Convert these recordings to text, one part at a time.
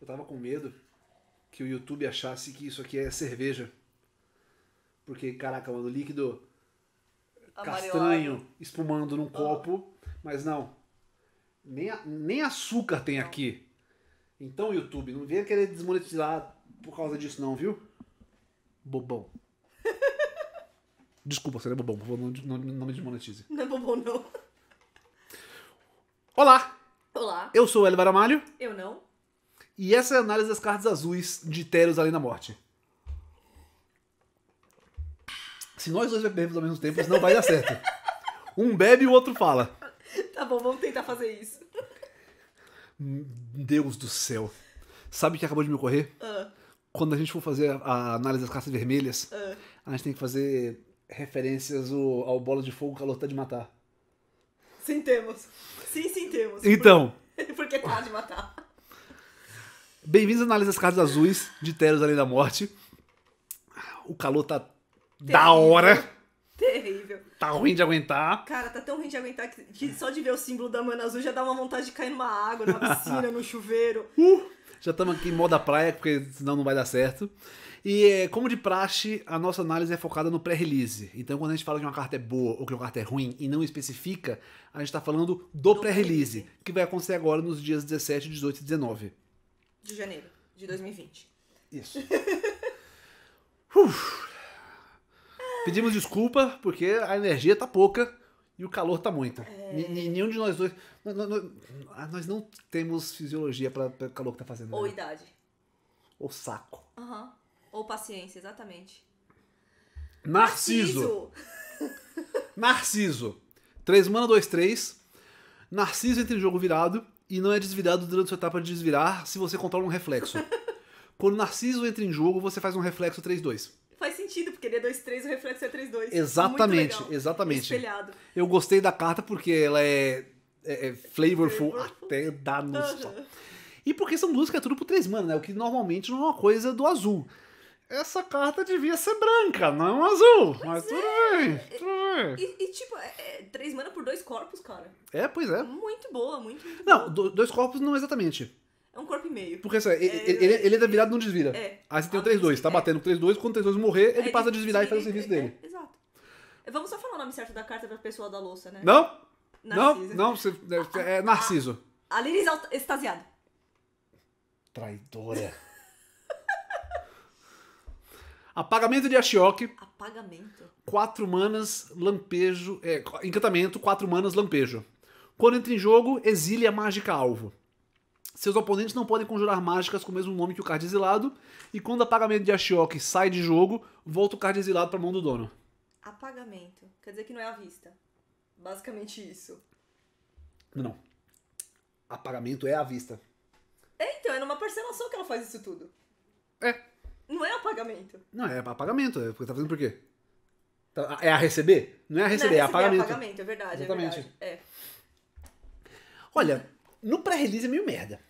Eu tava com medo que o YouTube achasse que isso aqui é cerveja. Porque, caraca, mano, líquido castanho né? espumando num ah. copo. Mas não. Nem, nem açúcar tem aqui. Então, YouTube, não venha querer desmonetizar por causa disso, não, viu? Bobão. Desculpa, você não é bobão, por não, não, não me desmonetize. Não é bobão, não. Olá! Olá! Eu sou o Elvaro Amalho. Eu não. E essa é a análise das cartas azuis de Teros Além da Morte. Se nós dois bebemos ao mesmo tempo, isso não vai dar certo. Um bebe e o outro fala. Tá bom, vamos tentar fazer isso. Deus do céu. Sabe o que acabou de me ocorrer? Uh. Quando a gente for fazer a análise das cartas vermelhas, uh. a gente tem que fazer referências ao, bola de fogo que tá de matar. Sim, temos. Sim, sim, temos. Então. Porque, porque é tá de matar. Bem-vindos à análise das cartas azuis de Teros Além da Morte. O calor tá Terrível. da hora. Terrível. Tá ruim de aguentar. Cara, tá tão ruim de aguentar que, só de ver o símbolo da mana azul já dá uma vontade de cair numa água, numa piscina, no chuveiro. Uh, já estamos aqui em moda praia, porque senão não vai dar certo. E é, como de praxe, a nossa análise é focada no pré-release. Então, quando a gente fala que uma carta é boa ou que uma carta é ruim e não especifica, a gente está falando do, do pré-release, pré que vai acontecer agora nos dias 17, 18 e 19 de janeiro de 2020. Isso. Pedimos desculpa porque a energia tá pouca e o calor tá muito. É... Nenhum de nós dois. Nós, nós, nós ah, não temos fisiologia para o calor que tá fazendo. Né? Ou né? idade. Ou saco. Uhum. Ou paciência, exatamente. Narciso! Narciso! Três 3 mana, 2, 3. Narciso entre jogo virado e não é desvirado durante sua etapa de desvirar se você controla um reflexo. Quando Narciso entra em jogo, você faz um reflexo 3-2. Faz sentido, porque ele é 2-3 o reflexo é 3-2. Exatamente, exatamente. Espelhado. Eu gostei da carta porque ela é, é, é flavorful, flavorful, até dar no uhum. E porque são duas criaturas por 3 mana, né? O que normalmente não é uma coisa do azul essa carta devia ser branca, não é azul. Pois mas é. tudo bem, tudo bem. E, e tipo, é, é, três mana por dois corpos, cara. É, pois é. Muito boa, muito, muito Não, boa. Do, dois corpos não exatamente. É um corpo e meio. Porque assim, é, ele, ele, ele é virado não desvira. É. Aí você tem o 3-2, ah, tá é. batendo com o 3-2, quando o 3-2 morrer, ele passa a desvirar e faz o serviço é, dele. exato. Vamos só falar o nome certo da carta pra pessoa da louça, né? Não! Narciso. Não, não, você, é ah, ah, Narciso. Aline a, extasiado. Traidora. Apagamento de Ashiok, Apagamento? Quatro manas, lampejo. É, encantamento, quatro manas, lampejo. Quando entra em jogo, exile a mágica alvo. Seus oponentes não podem conjurar mágicas com o mesmo nome que o card exilado. E quando o apagamento de Ashiok sai de jogo, volta o card exilado para a mão do dono. Apagamento. Quer dizer que não é à vista. Basicamente isso. Não, não. Apagamento é à vista. É, então, é numa parcela só que ela faz isso tudo. É. Não é o pagamento. Não, é o pagamento. É, porque tá fazendo por quê? Tá, é a receber? Não é a receber, é, a pagamento. É pagamento, é verdade. É exatamente. É, verdade. é. Olha, no pré-release é meio merda.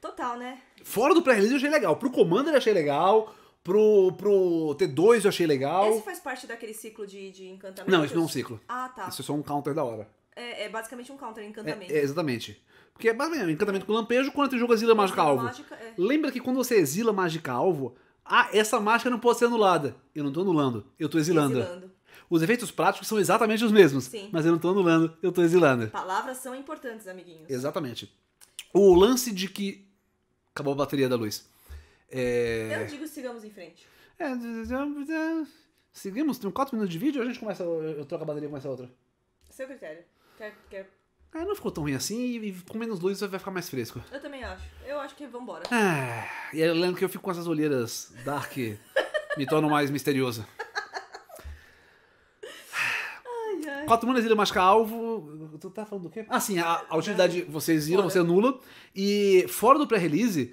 Total, né? Fora do pré-release eu achei legal. Pro Commander eu achei legal. Pro, pro T2 eu achei legal. Esse faz parte daquele ciclo de, de encantamento? Não, isso não é um ciclo. Ah, tá. Isso é só um counter da hora. É, é basicamente um counter É, encantamento. é, exatamente. Porque é basicamente um encantamento com lampejo quando o jogo exila mágica alvo. é. Lembra que quando você exila mágica alvo, ah, essa máscara não pode ser anulada. Eu não tô anulando, eu tô exilando. exilando. Os efeitos práticos são exatamente os mesmos, Sim. mas eu não tô anulando, eu tô exilando. Palavras são importantes, amiguinhos. Exatamente. O lance de que acabou a bateria da luz. É... Eu digo sigamos em frente. É, é, é, é seguimos, tem 4 minutos de vídeo, a gente começa, eu troco a bateria e essa a outra. Seu critério. Quer, quer ah, não ficou tão ruim assim e com menos luz vai ficar mais fresco. Eu também acho. Eu acho que vambora. Ah, e eu lembro que eu fico com essas olheiras dark, me torno mais misterioso. ai, ai. Quatro manas ele machucar alvo. Tu tá falando do quê? Ah, sim, a, a utilidade vocês viram, você anula. É e fora do pré-release,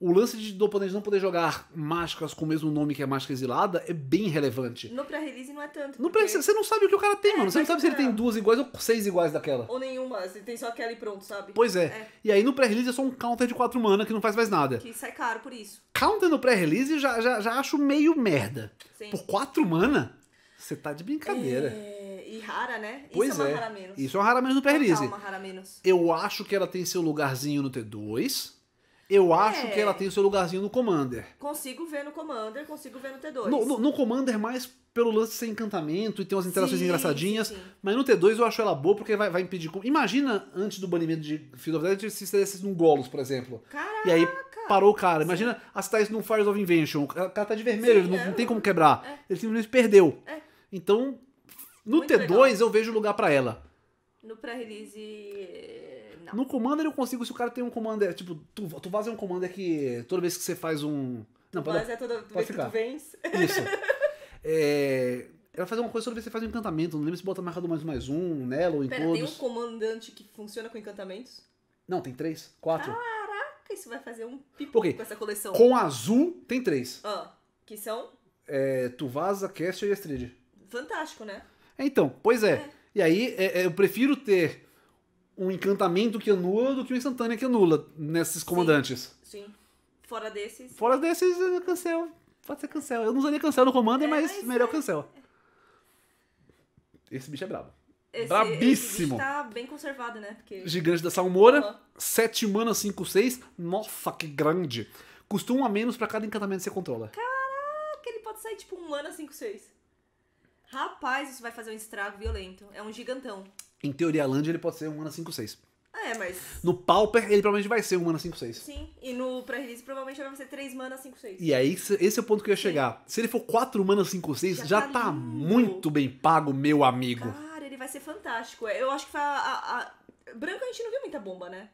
o lance de do oponente não poder jogar máscaras com o mesmo nome que a máscara exilada é bem relevante. No pré-release não é tanto. No pré-release você não sabe o que o cara tem, é, mano. Você não sabe se não. ele é. tem duas iguais ou seis iguais daquela. Ou nenhuma, Ele tem só aquela e pronto, sabe? Pois é. é. E aí no pré-release é só um counter de quatro mana que não faz mais nada. Que sai caro por isso. Counter no pré-release já, já, já acho meio merda. Sim. Por quatro mana? Você tá de brincadeira. É e rara, né? Pois isso é, uma é. Isso é uma rara menos no pré-release. Eu acho que ela tem seu lugarzinho no T2. Eu é. acho é. que ela tem o seu lugarzinho no Commander. Consigo ver no Commander, consigo ver no T2. No, no, no Commander, é mais pelo lance sem encantamento e tem umas interações sim, engraçadinhas. Sim. Mas no T2 eu acho ela boa porque vai, vai impedir. Imagina antes do banimento de Field of Dead se estaria num Golos, por exemplo. Caraca! E aí parou o cara. Imagina sim. a Thais num Fires of Invention. O cara tá de vermelho, ele não, é. não, tem como quebrar. É. Ele simplesmente perdeu. É. Então, no Muito T2 legal. eu vejo lugar para ela. No pré-release não. No Commander eu consigo, se o cara tem um Commander, tipo, tu, tu vaza um Commander que toda vez que você faz um... Não, pode, Mas é toda vez ficar. que tu vence. Isso. É... Ela faz uma coisa toda vez que você faz um encantamento. Não lembro se bota marcado mais, mais um nela ou em Pera, todos. tem um comandante que funciona com encantamentos? Não, tem três, quatro. Caraca, isso vai fazer um pipo okay. com essa coleção. Com azul, tem três. Ó, ah, que são? É, Tuvasa, Caster e Astrid. Fantástico, né? É, então, pois é. é. E aí, é, é eu prefiro ter um encantamento que anula do que uma instantânea que anula nesses comandantes. Sim. sim. Fora desses. Fora desses, é, cancel. Pode ser cancel. Eu não usaria cancel no comando, é, é mas, melhor é... cancel. Esse bicho é brabo. Esse, Brabíssimo. Esse tá bem conservado, né? Porque... Gigante da Salmoura. sete 7 mana, 5, 6. Nossa, que grande. Custa um a menos pra cada encantamento que você controla. Caraca, ele pode sair tipo um mana, 5, 6. Rapaz, isso vai fazer um estrago violento. É um gigantão. Em teoria, Land ele pode ser um mana 5-6. Ah, é, mas. No Pauper, ele provavelmente vai ser um mana 5-6. Sim, e no pré-release provavelmente vai ser 3 mana 5-6. E aí, esse é o ponto que eu ia chegar. Sim. Se ele for 4 mana 5-6, já, já, tá, tá muito bem pago, meu amigo. Cara, ele vai ser fantástico. É, eu acho que foi a, a... Branco a gente não viu muita bomba, né?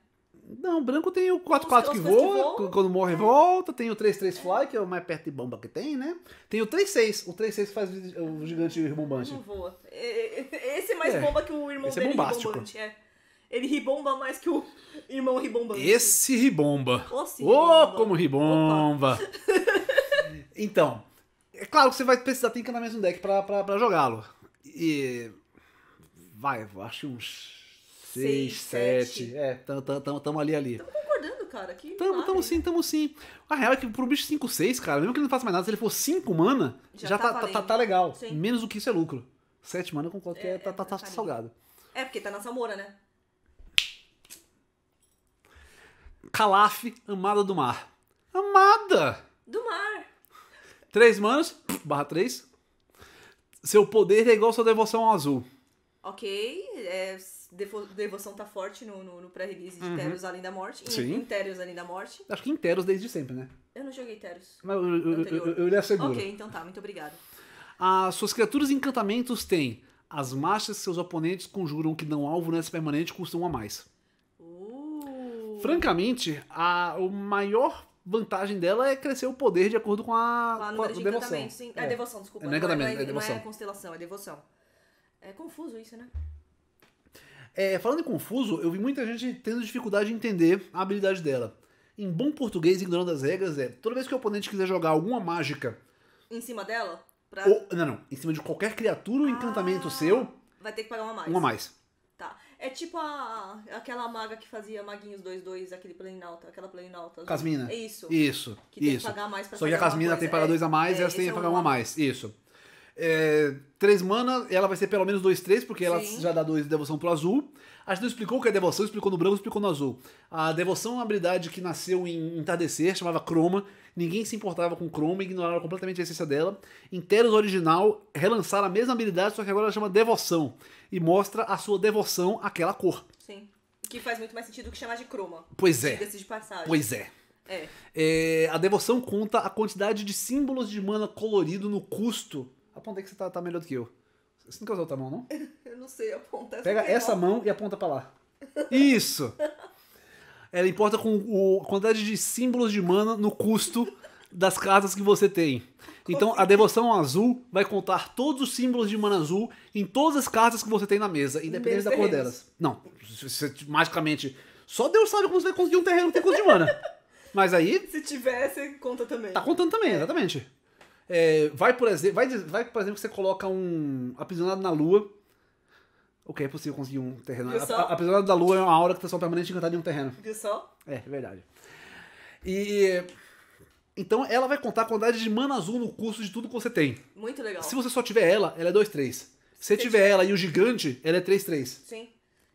Não, branco tem o 4-4 que, voa, quando morre é. volta. Tem o 3-3 é. fly, que é o mais perto de bomba que tem, né? Tem o 3-6. O 3-6 faz o gigante ribombante. Não voa. É, é, esse é mais é. bomba que o irmão Esse dele é bombástico. ribombante, é. Ele ribomba mais que o irmão ribombante. Esse ribomba. Ô, oh, como ribomba. então, é claro que você vai precisar ter encanamento no deck pra, pra, pra jogá-lo. E... Vai, acho uns 6, 7. É, estamos ali ali. Estamos concordando, cara. Que tamo, tamo sim, tamo sim. A real é que pro bicho 5, 6, cara, mesmo que ele não faça mais nada, se ele for 5 mana, já, já tá, tá, tá, tá, legal. Sim. Menos do que isso é lucro. 7 mana com qualquer. É, tá, tá, tá salgado. É, porque tá na salmoura, né? Calaf, Amada do Mar. Amada! Do mar! 3 manos, barra 3. Seu poder é igual sua devoção ao azul. Ok, é, Devo, devoção tá forte no, no, no pré-release de uhum. Teros Além da Morte. Sim. Em Teros Além da Morte. Acho que em Teros desde sempre, né? Eu não joguei Teros. Mas eu, eu, eu, eu lhe asseguro. Ok, então tá, muito obrigado. As ah, suas criaturas encantamentos têm as marchas que seus oponentes conjuram que dão alvo nessa permanente custam um a mais. Uh. Francamente, a, o maior vantagem dela é crescer o poder de acordo com a, com a, de devoção. Sim. É. é devoção, desculpa. É não, é, não, é, não é, é, é constelação, é devoção. É confuso isso, né? É, falando em confuso, eu vi muita gente tendo dificuldade de entender a habilidade dela. Em bom português, ignorando as regras, é toda vez que o oponente quiser jogar alguma mágica. Em cima dela? Pra... Ou, não, não. Em cima de qualquer criatura ou ah, encantamento seu. Vai ter que pagar uma mais. Uma mais. Tá. É tipo a, aquela maga que fazia Maguinhos 2-2, aquele planinauta, aquela planinauta. Né? Casmina. Isso. Isso. Que isso. tem que pagar mais pra Só que a Casmina tem que pagar é, dois a mais é, e essa tem que é pagar uma a mais. Isso. É, três mana ela vai ser pelo menos 2-3, porque Sim. ela já dá 2 de devoção pro azul. A gente não explicou o que é devoção, explicou no branco, explicou no azul. A devoção é uma habilidade que nasceu em entardecer, chamava croma. Ninguém se importava com croma, ignorava completamente a essência dela. Em original, relançaram a mesma habilidade, só que agora ela chama devoção. E mostra a sua devoção àquela cor. Sim. Que faz muito mais sentido que chamar de croma. Pois é. De passagem. Pois é. É. é. A devoção conta a quantidade de símbolos de mana colorido no custo Aponta aí é que você tá, tá melhor do que eu. Você nunca usou usar outra mão, não? Eu não sei, aponta essa Pega essa mão. e aponta pra lá. Isso! Ela importa com o, a quantidade de símbolos de mana no custo das cartas que você tem. Então a devoção azul vai contar todos os símbolos de mana azul em todas as cartas que você tem na mesa, independente da cor delas. Não, você, magicamente, só Deus sabe como você vai conseguir um terreno que tem custo de mana. Mas aí. Se tiver, você conta também. Tá contando também, exatamente. É, vai, por exemplo, vai, vai, por exemplo, que você coloca um aprisionado na lua. Ok, é possível conseguir um terreno. A, aprisionado da lua é uma aura que você tá só permanente encantada em um terreno. E o sol? É, é verdade. E. Então ela vai contar a quantidade de mana azul no curso de tudo que você tem. Muito legal. Se você só tiver ela, ela é 2-3. Se você tiver tiver ela e o gigante, ela é 3-3. Sim.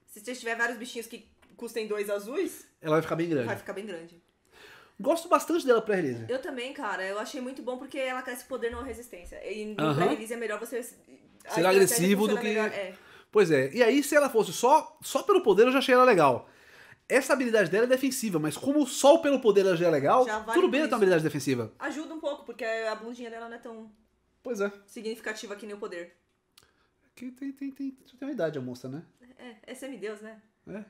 Se você tiver vários bichinhos que custem dois azuis, ela vai ficar bem grande. vai ficar bem grande. Gosto bastante dela pra release Eu também, cara. Eu achei muito bom porque ela cresce poder não resistência. E no pré-release é melhor você. Ser agressivo do que. É. Pois é. E aí, se ela fosse só, só pelo poder, eu já achei ela legal. Essa habilidade dela é defensiva, mas como só pelo poder ela já é legal, já vale tudo bem ela ter uma habilidade defensiva. Ajuda um pouco, porque a bundinha dela não é tão. Pois é. Significativa que nem o poder. Que tem, tem, tem, tem uma idade a moça, né? É, é semideus, né? É.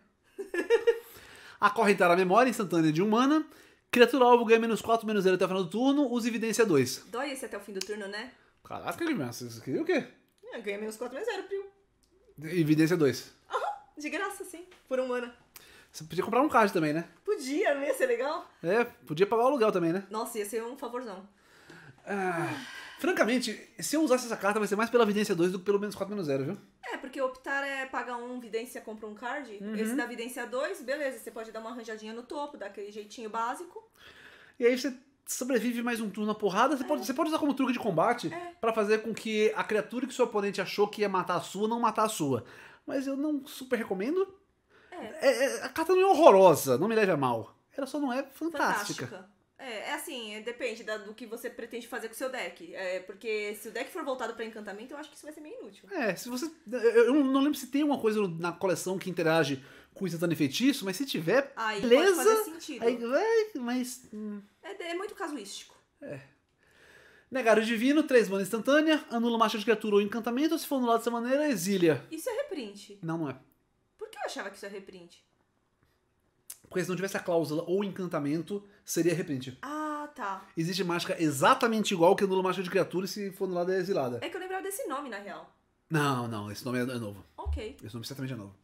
correntar a memória instantânea de humana Criatura alvo ganha menos 4, menos 0 até o final do turno, usa evidência 2. Dói esse até o fim do turno, né? Caraca, Guilherme, você queria o quê? É, ganha menos 4, menos 0, primo. Evidência 2. Aham, de graça, sim. Por um mana. Você podia comprar um card também, né? Podia, não ia ser legal? É, podia pagar o aluguel também, né? Nossa, ia ser um favorzão. Ah. Francamente, se eu usasse essa carta, vai ser mais pela Vidência 2 do que pelo menos 4 menos 0, viu? É, porque optar é pagar um, Vidência compra um card. Uhum. Esse da Vidência 2, beleza, você pode dar uma arranjadinha no topo, dar aquele jeitinho básico. E aí você sobrevive mais um turno na porrada. Você, é. pode, você pode usar como truque de combate é. para fazer com que a criatura que seu oponente achou que ia matar a sua, não matar a sua. Mas eu não super recomendo. É. é, é a carta não é horrorosa, não me leve a mal. Ela só não é fantástica. fantástica. É, é assim, depende da, do que você pretende fazer com o seu deck. É, porque se o deck for voltado para encantamento, eu acho que isso vai ser meio inútil. É, se você. Eu não lembro se tem uma coisa na coleção que interage com instantâneo feitiço, mas se tiver, aí beleza. Pode fazer sentido. Aí, é, mas. Hum. É, é muito casuístico. É. Negar o divino, 3 mana instantânea, anula marcha de criatura ou encantamento, se for anulado dessa maneira, exilia. Isso é reprint. Não, não é. Por que eu achava que isso é reprint? Porque se não tivesse a cláusula ou encantamento, seria repente. Ah, tá. Existe mágica exatamente igual que anula mágica de criatura e se for anulada é exilada. É que eu lembrava desse nome, na real. Não, não, esse nome é, é novo. Ok. Esse nome certamente é novo.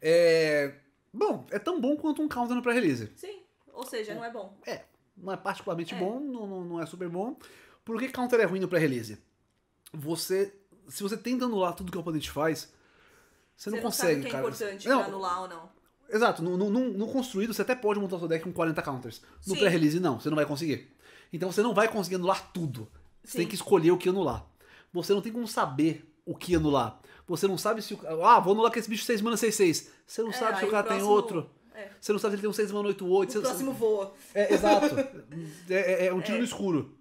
É. Bom, é tão bom quanto um counter no pré-release. Sim. Ou seja, é. não é bom. É. Não é particularmente é. bom, não, não, não é super bom. Por que counter é ruim no pré-release? Você. Se você tenta anular tudo que o oponente faz, você, você não, não consegue, sabe que é cara. importante não, anular ou não. Exato, no, no, no, construído você até pode montar o seu deck com 40 counters. No pré-release, não, você não vai conseguir. Então você não vai conseguir anular tudo. Você Sim. tem que escolher o que anular. Você não tem como saber o que anular. Você não sabe se. O... Ah, vou anular que esse bicho 6 mana 6-6. Você não é, sabe se o cara o próximo... tem outro. É. Você não sabe se ele tem um 6 mana 8-8. O você próximo não... voa. É, exato. É, é, é, um tiro no é. escuro.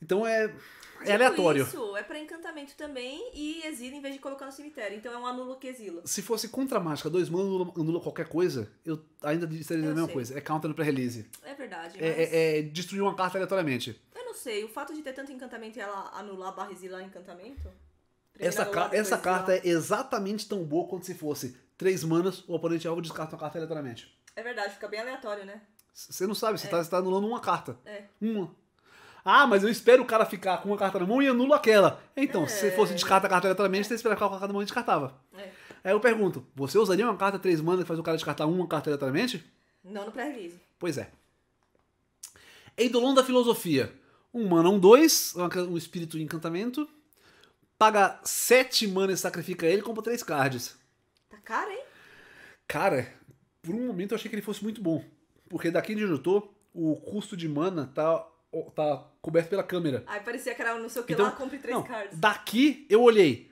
Então é é tipo aleatório. Isso, é pra encantamento também e exila em vez de colocar no cemitério. Então é um anulo que exila. Se fosse contra a mágica, dois mãos anula, anula qualquer coisa, eu ainda estaria dizendo a mesma sei. coisa. É counter no pré-release. É verdade. É, mas... é, é destruir uma carta aleatoriamente. Eu não sei, o fato de ter tanto encantamento e ela anular barra exilar encantamento. essa, ca essa carta é exatamente tão boa quanto se fosse três manas, o oponente alvo descarta uma carta aleatoriamente. É verdade, fica bem aleatório, né? Você não sabe, você está é. tá anulando uma carta. É. Uma. Ah, mas eu espero o cara ficar com uma carta na mão e anulo aquela. Então, é. se fosse descarta a carta aleatoriamente, você esperava ficar com a carta na mão e descartava. É. Aí eu pergunto, você usaria uma carta 3 mana que faz o cara descartar uma carta aleatoriamente? Não no pré-release. Pois é. Eidolon da Filosofia. Um mana, um 2, um espírito de encantamento. Paga 7 mana e sacrifica ele, compra 3 cards. Tá caro, hein? Cara, por um momento eu achei que ele fosse muito bom. Porque daqui onde eu tô, o custo de mana tá tá coberto pela câmera. Aí parecia que era não sei o que então, lá, compre três não, cards. Daqui eu olhei.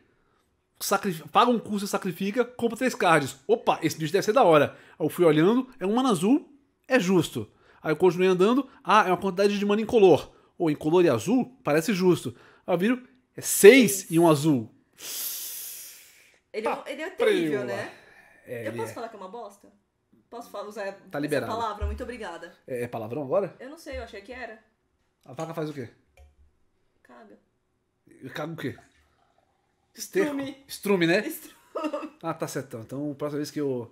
paga um curso, e sacrifica, compra três cards. Opa, esse bicho deve ser da hora. Aí eu fui olhando, é um mana azul, é justo. Aí eu continuei andando, ah, é uma quantidade de mana incolor. Ou incolor e azul, parece justo. Aí eu viro, é seis, e um azul. Ele, é tá ele é terrível, prima. né? É, eu posso é. falar que é uma bosta? Posso falar, usar tá essa liberado. palavra? Muito obrigada. É, é palavrão agora? Eu não sei, eu achei que era. A vaca faz o quê? Caga. Caga o quê? Strume. Estrume. Estrume, né? Estrume. Ah, tá certo. Então. então, próxima vez que eu.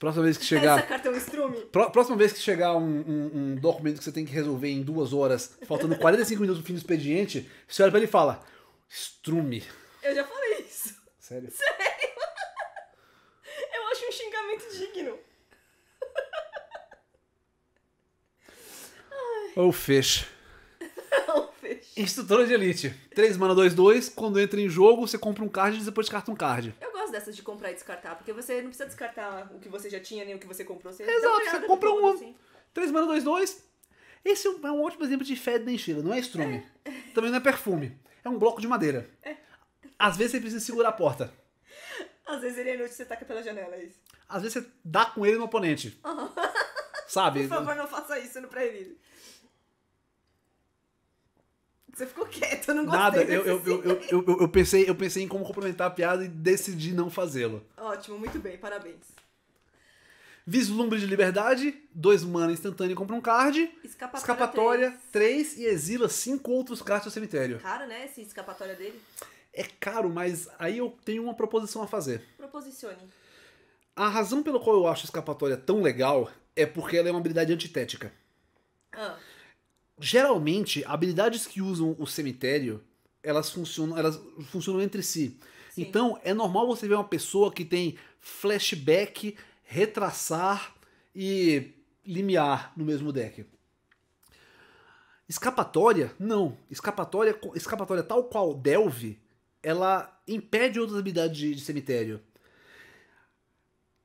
Próxima vez que chegar. Essa carta é um estrume. Pró próxima vez que chegar um, um, um, documento que você tem que resolver em duas horas, faltando 45 minutos no fim do expediente, você olha pra ele e fala: Estrume. Eu já falei isso. Sério? Sério? Eu acho um xingamento digno. Ou Fish. Instrutora de Elite. 3 mana 2, 2. Quando entra em jogo, você compra um card e depois descarta um card. Eu gosto dessas de comprar e descartar, porque você não precisa descartar o que você já tinha nem o que você comprou. Você Exato, você compra um. Assim. 3 mana 2, 2. Esse é, é um, ótimo exemplo de Fed nem enchila. Não é estrume. É. Também não é perfume. É um bloco de madeira. É. Às vezes você precisa segurar a porta. Às vezes ele é inútil você taca pela janela, é isso. Às vezes você dá com ele no oponente. Uhum. Sabe? Por favor, não faça isso no pré-release. Você ficou quieto, eu não gostei. Nada, eu, eu, eu, eu, pensei, eu pensei em como complementar a piada e decidi não fazê-lo. Ótimo, muito bem, parabéns. Vislumbre de liberdade, dois mana instantâneo compra um card. Escapatória três e exila cinco outros cards ao cemitério. Caro, né, esse escapatória dele? É caro, mas aí eu tenho uma proposição a fazer. Proposicione. A razão pela qual eu acho escapatória tão legal é porque ela é uma habilidade antitética. Ah geralmente, habilidades que usam o cemitério, elas funcionam, elas funcionam entre si. Sim. Então, é normal você ver uma pessoa que tem flashback, retraçar e limiar no mesmo deck. Escapatória? Não. Escapatória, escapatória tal qual Delve, ela impede outras habilidades de, de cemitério.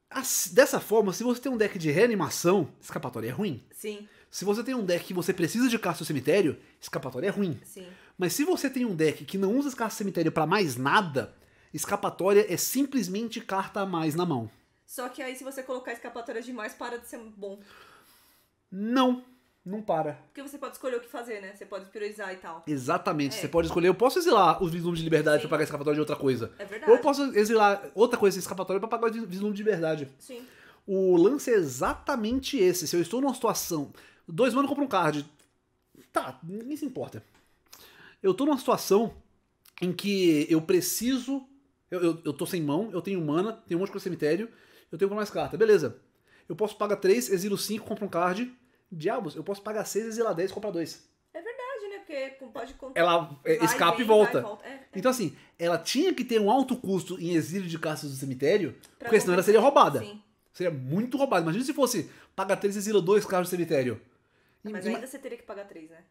As, dessa forma, se você tem um deck de reanimação, escapatória é ruim. Sim. Se você tem um deck que você precisa de caça cemitério, escapatória é ruim. Sim. Mas se você tem um deck que não usa caça cemitério para mais nada, escapatória é simplesmente carta a mais na mão. Só que aí se você colocar escapatória demais, para de ser bom. Não. Não para. Porque você pode escolher o que fazer, né? Você pode priorizar e tal. Exatamente. É. Você pode escolher. Eu posso exilar os vislumbres de liberdade Sim. pra pagar escapatória de outra coisa. É verdade. Ou eu posso exilar outra coisa escapatória pra pagar vislumbre de liberdade. Sim. O lance é exatamente esse. Se eu estou numa situação Dois manos compra um card. Tá, ninguém se importa. Eu tô numa situação em que eu preciso. Eu, eu, eu tô sem mão, eu tenho mana, tenho um monte de coisa cemitério, eu tenho mais carta. Beleza. Eu posso pagar 3, exilo 5, compro um card. Diabos, eu posso pagar 6, exilar 10, comprar 2. É verdade, né? Porque pode comprar. Ela é, vai, escapa vem, e volta. Vai, volta. É, é. Então, assim, ela tinha que ter um alto custo em exílio de cartas do cemitério, pra porque senão ela seria roubada. Sim. Seria muito roubada. Imagina se fosse pagar 3, exila 2 cartas do cemitério. Mas ainda e... você teria que pagar três, né?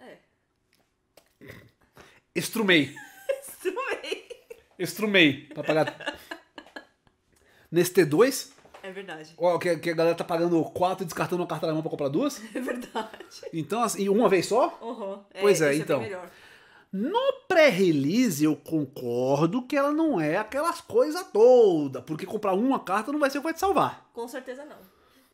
É. Estrumei. Estrumei. Estrumei pra pagar. Nesse T2? É verdade. Ó, que, que a galera tá pagando quatro e descartando uma carta na mão pra comprar duas? É verdade. Então, assim, uma vez só? Uhum. É, pois é, é então. É no pré-release eu concordo que ela não é aquelas coisas todas, porque comprar uma carta não vai ser o que vai te salvar. Com certeza não.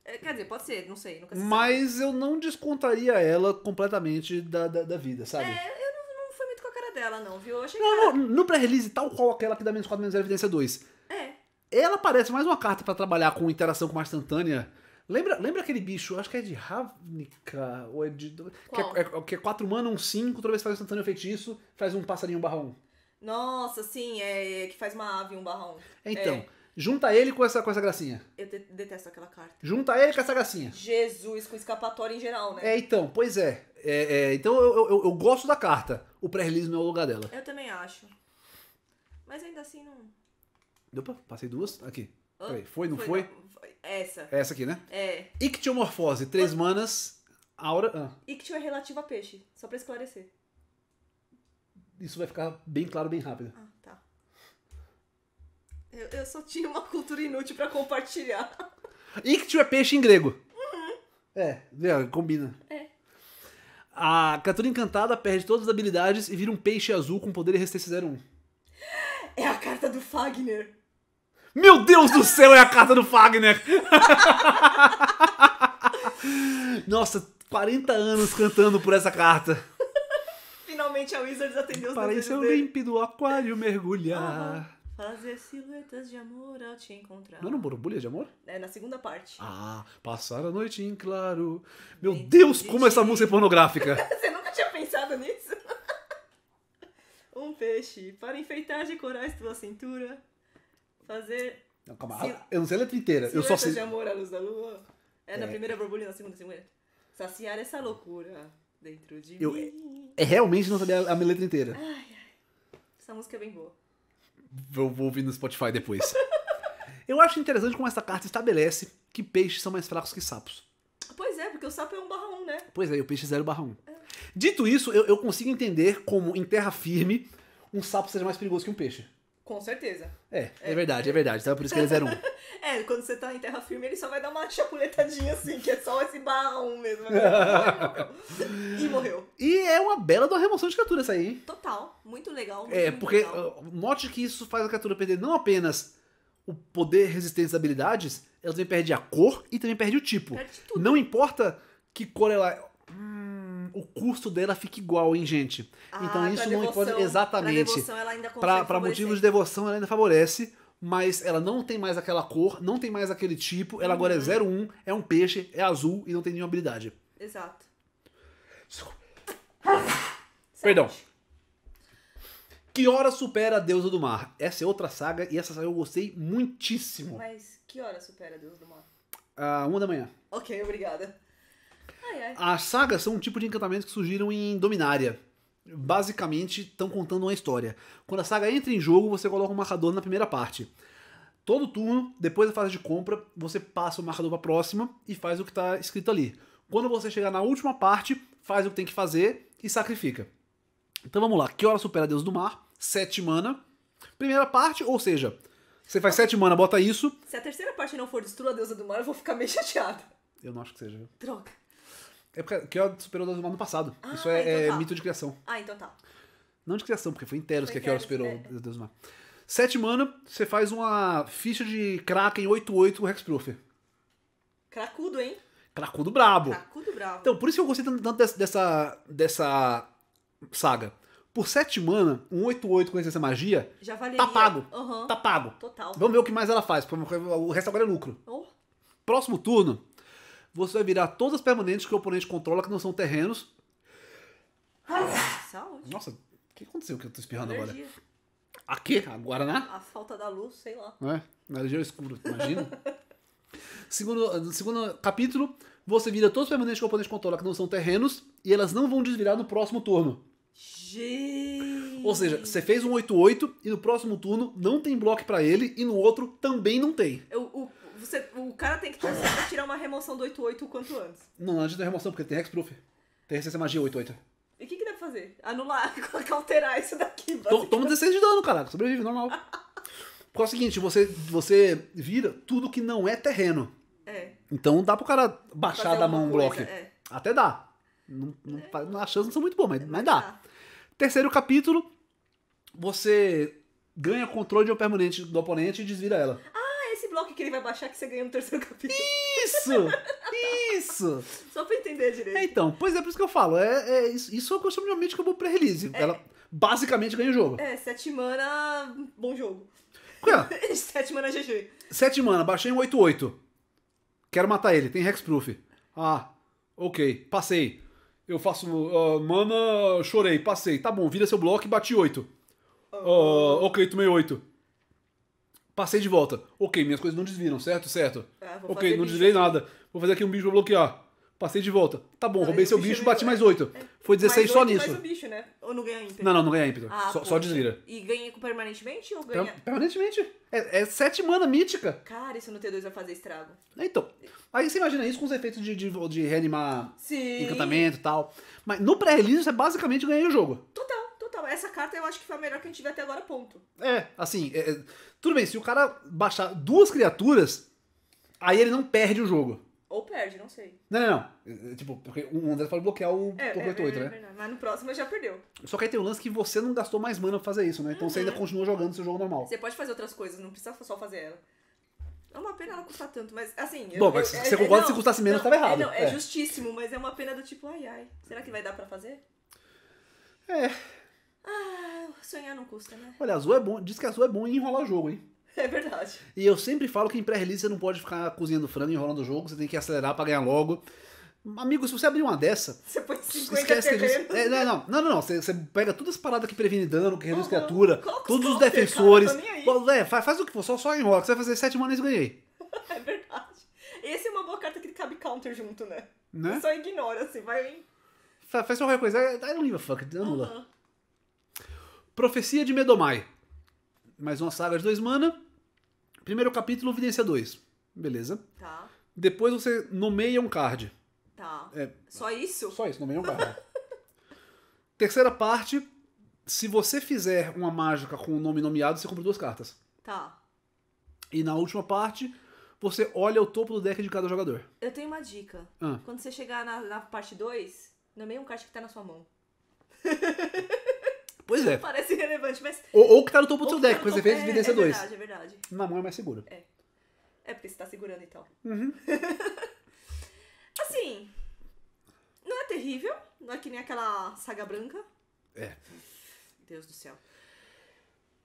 É, quer dizer, pode ser, não sei. Nunca se Mas sabe. eu não descontaria ela completamente da, da, da vida, sabe? É, eu não, não, fui muito com a cara dela, não, viu? Eu achei não, que era... no, pré-release, tal qual aquela que dá menos 4 menos 0 evidência 2. É. Ela parece mais uma carta para trabalhar com interação com uma instantânea. Lembra, lembra aquele bicho, acho que é de Ravnica, ou é de. Qual? Que, é, é, que é 4 mana, 1, um 5, toda vez que faz instantâneo feitiço, faz um passarinho barra 1. Nossa, sim, é, é, que faz uma ave 1 barra 1. Então. É. Junta ele com essa, com essa gracinha. Eu detesto aquela carta. Junta ele com essa gracinha. Jesus, com escapatória em geral, né? É, então, pois é. é, é então eu, eu, eu, gosto da carta. O pré-release não é o lugar dela. Eu também acho. Mas ainda assim não. Opa, passei duas. Aqui. Peraí, foi, não foi? foi? Não, essa. É essa aqui, né? É. Ictiomorfose, três manas. Aura. Ah. Ictio é relativo a peixe, só pra esclarecer. Isso vai ficar bem claro, bem rápido. Ah. Eu, eu só tinha uma cultura inútil para compartilhar. Ictio é peixe em grego. Uhum. É, é, combina. É. A criatura encantada perde todas as habilidades e vira um peixe azul com poder RST-01. É a carta do Fagner. Meu Deus do céu, é a carta do Fagner! Nossa, 40 anos cantando por essa carta. Finalmente a Wizards atendeu os Parece Pareceu do aquário mergulhar. Uhum. Fazer silhuetas de amor ao te encontrar. Não era um borbulha de amor? É, na segunda parte. Ah, passar a noite em claro. Meu Entendi. Deus, como essa música é pornográfica! Você nunca tinha pensado nisso? um peixe para enfeitar de corais tua cintura. Fazer. Não, calma, Sil... eu não sei a letra inteira. Silhuetas eu só sei. de amor à luz da lua. É, é. na primeira borbulha, na segunda silhueta. Saciar essa loucura dentro de eu... mim. É, é realmente não sabia a minha letra inteira. Ai, ai. Essa música é bem boa eu vou ouvir no Spotify depois. eu acho interessante como essa carta estabelece que peixes são mais fracos que sapos. Pois é, porque o sapo é 1 barra 1, né? Pois é, e o peixe é 0 barra 1. É. Dito isso, eu, eu consigo entender como, em terra firme, um sapo seja mais perigoso que um peixe. Com certeza. É, é, é verdade, é verdade. Então é por isso que eles é eram um. é, quando você tá em terra firme, ele só vai dar uma chapuletadinha assim, que é só esse barrão mesmo. e morreu. E é uma bela da remoção de criatura essa aí, hein? Total. Muito legal. Muito é, porque legal. Ah, note que isso faz a criatura perder não apenas o poder, resistência e habilidades, ela também perde a cor e também perde o tipo. Perde tudo. Não importa que cor ela o custo dela fica igual, hein, gente? Ah, então isso não importa exatamente. Para motivos de devoção, ela ainda favorece, mas ela não tem mais aquela cor, não tem mais aquele tipo, ela uhum. agora é 01, uhum. é um peixe, é azul e não tem nenhuma habilidade. Exato. Perdão. Que hora supera a deusa do mar. Essa é outra saga e essa saga eu gostei muitíssimo. Mas que hora supera a deusa do mar? Ah, uma da manhã. Ok, obrigada. As sagas são um tipo de encantamento que surgiram em Dominária. Basicamente, estão contando uma história. Quando a saga entra em jogo, você coloca um marcador na primeira parte. Todo turno, depois da fase de compra, você passa o marcador para a próxima e faz o que está escrito ali. Quando você chegar na última parte, faz o que tem que fazer e sacrifica. Então vamos lá. Que hora supera Deus do Mar? Sete mana. Primeira parte, ou seja, você faz sete mana, bota isso. Se a terceira parte não for destrua a deusa do mar, eu vou ficar meio chateado. Eu não acho que seja. Droga. É porque que é o superou do ano passado. Ah, Isso é, então é tá. é, mito de criação. Ah, então tá. Não de criação, porque foi inteiro que a Kiora superou é. Deus é é. do Sete mana, você faz uma ficha de Kraken 8-8 com Hexproof. Cracudo, hein? Cracudo brabo. Cracudo brabo. Então, por isso que eu gostei tanto dessa, dessa, dessa saga. Por sete mana, um 8-8 com essência magia, Já valeria. tá pago. Uhum. Tá pago. Total. Vamos ver o que mais ela faz, porque o resto agora é lucro. Oh. Próximo turno, você vai virar todas as permanentes que o oponente controla, que não são terrenos. Ah. Saúde. Nossa, o que aconteceu que eu tô espirrando Energia. agora? A agora, A né? A falta da luz, sei lá. Não é? Energia é é escura, imagina. segundo, segundo capítulo, você vira todos os permanentes que o oponente controla, que não são terrenos, e elas não vão desvirar no próximo turno. Gente. Ou seja, você fez um 8-8 e no próximo turno não tem bloco para ele e no outro também não tem. Eu, o você, o cara tem que ter tirar uma remoção do 88 o quanto antes. Não, não adianta remoção, porque tem hexproof. Tem resistência magia 88. E o que, que dá pra fazer? Anular, alterar isso daqui. Toma 16 de dano, caraca. Sobrevive, normal. Porque é o seguinte, você, você vira tudo que não é terreno. É. Então dá pro cara baixar Fazer da mão um bloco. É. Até dá. Não, não, é. As chances não são muito boas, mas, é, mas dá. dá. Terceiro capítulo, você ganha controle de um permanente do oponente e desvira ela bloco que ele vai baixar que você ganha no terceiro capítulo. Isso! Isso! Só pra entender direito. É, então, pois é, por isso que eu falo. É, é isso, isso é eu costumo eu como pré-release. É. Ela basicamente ganha o jogo. É, sete mana, bom jogo. É. sete mana GG. Sete mana, baixei um 8-8. Quero matar ele, tem hexproof. Ah, ok, passei. Eu faço uh, mana, chorei, passei. Tá bom, vira seu bloco e bati 8. Uh, ah, ok, tomei 8. Passei de volta. Ok, minhas coisas não desviram, certo? Certo. É, ok, não desvirei nada. Vou fazer aqui um bicho pra bloquear. Passei de volta. Tá bom, roubei seu bicho, bicho é bati mais 8. É. Foi 16 mais só nisso. Mais um bicho, né? Ou não ganha ímpeto? Não, não, não ganha ímpeto. Ah, só, só, desvira. E ganha permanentemente ou ganha? Permanentemente. É, é 7 mana mítica. Cara, isso no T2 vai fazer estrago. Então. Aí você imagina isso com os efeitos de, de, de reanimar Sim. encantamento e tal. Mas no pré-release você basicamente ganha o jogo. Total. Não, essa carta eu acho que foi a melhor que a gente viu até agora, ponto. É, assim, é, é, tudo bem, se o cara baixar duas criaturas, aí ele não perde o jogo. Ou perde, não sei. Não, não, não. É, é, tipo, porque um André pode bloquear o é, Torpedo é, 8, né? Verdade. Mas no próximo já perdeu. Só que aí tem o lance que você não gastou mais mana pra fazer isso, né? Então uhum. você ainda uhum. continua jogando seu jogo normal. Você pode fazer outras coisas, não precisa só fazer ela. É uma pena ela custar tanto, mas assim. Bom, eu, mas eu, você é, concorda que se custasse menos, não, tava errado. É, não, é, é justíssimo, mas é uma pena do tipo, ai ai. Será que vai dar pra fazer? É. Ah, sonhar não custa, né? Olha, azul é bom. Diz que azul é bom em enrolar jogo, hein? É verdade. E eu sempre falo que em pré-release você não pode ficar cozinhando frango, enrolando o jogo, você tem que acelerar pra ganhar logo. Amigo, se você abrir uma dessa. Você põe 50 esquece que diz, é, não, não, não, não. Você, você, pega todas as paradas que previne dano, que reduz uhum. criatura, todos os defensores. Cara, é, faz, faz, o que for, só, só enrola. Você vai fazer 7 manas e ganhei. é verdade. Essa é uma boa carta que cabe counter junto, né? né? Só ignora, assim, vai. Faz qualquer coisa. I don't give a fuck, anula. Uhum. Profecia de Medomai. Mais uma saga de dois mana. Primeiro capítulo, Vidência 2. Beleza. Tá. Depois você nomeia um card. Tá. É, só isso? Só isso, nomeia um card. Terceira parte, se você fizer uma mágica com o um nome nomeado, você compra duas cartas. Tá. E na última parte, você olha o topo do deck de cada jogador. Eu tenho uma dica. Ah. Quando você chegar na, na parte 2, nomeia um card que tá na sua mão. Pois é. Parece irrelevante, mas. Ou, ou que tá no topo do seu tá deck, tá você fez é, evidência 2. É verdade, é verdade. Na mão é mais seguro. É. É porque você tá segurando então. Uhum. assim. Não é terrível. Não é que nem aquela saga branca. É. Deus do céu.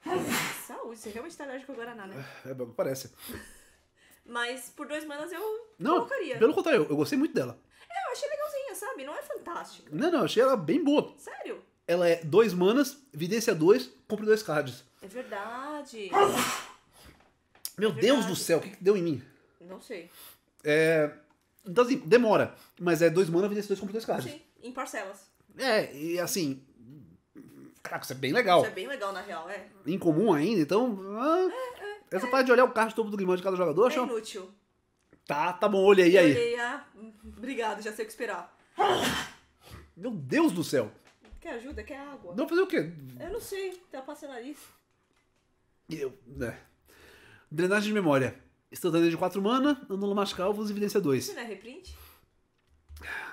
Ai, saúde, você realmente tá alérgico a Guaraná, né? É, é parece. Mas por dois manas eu não, colocaria. Pelo contrário, eu, eu gostei muito dela. É, eu achei legalzinha, sabe? Não é fantástica. Não, não, achei ela bem boa. Sério? ela é dois manas, vidência dois, compre dois cards. É verdade. Meu é verdade. Deus do céu, o que, que deu em mim? Não sei. É, então assim, demora. Mas é dois manas, vidência dois, compre dois cards. Sim, em parcelas. É, e assim. Caraca, isso é bem legal. Isso é bem legal, na real, é. Incomum ainda, então. Ah, é, é, essa é. parte de olhar o card topo do grimão de cada jogador, acho. É inútil. Tá, tá bom, olhei aí. Olhei, ah, obrigado, já sei o que esperar. Meu Deus do céu. Quer ajuda? Quer água? Não fazer o quê? Eu não sei. Tá passando nariz. Eu. né? Drenagem de memória. Instantânea de 4 mana, anulo mais calvos e evidência 2. Isso não é reprint?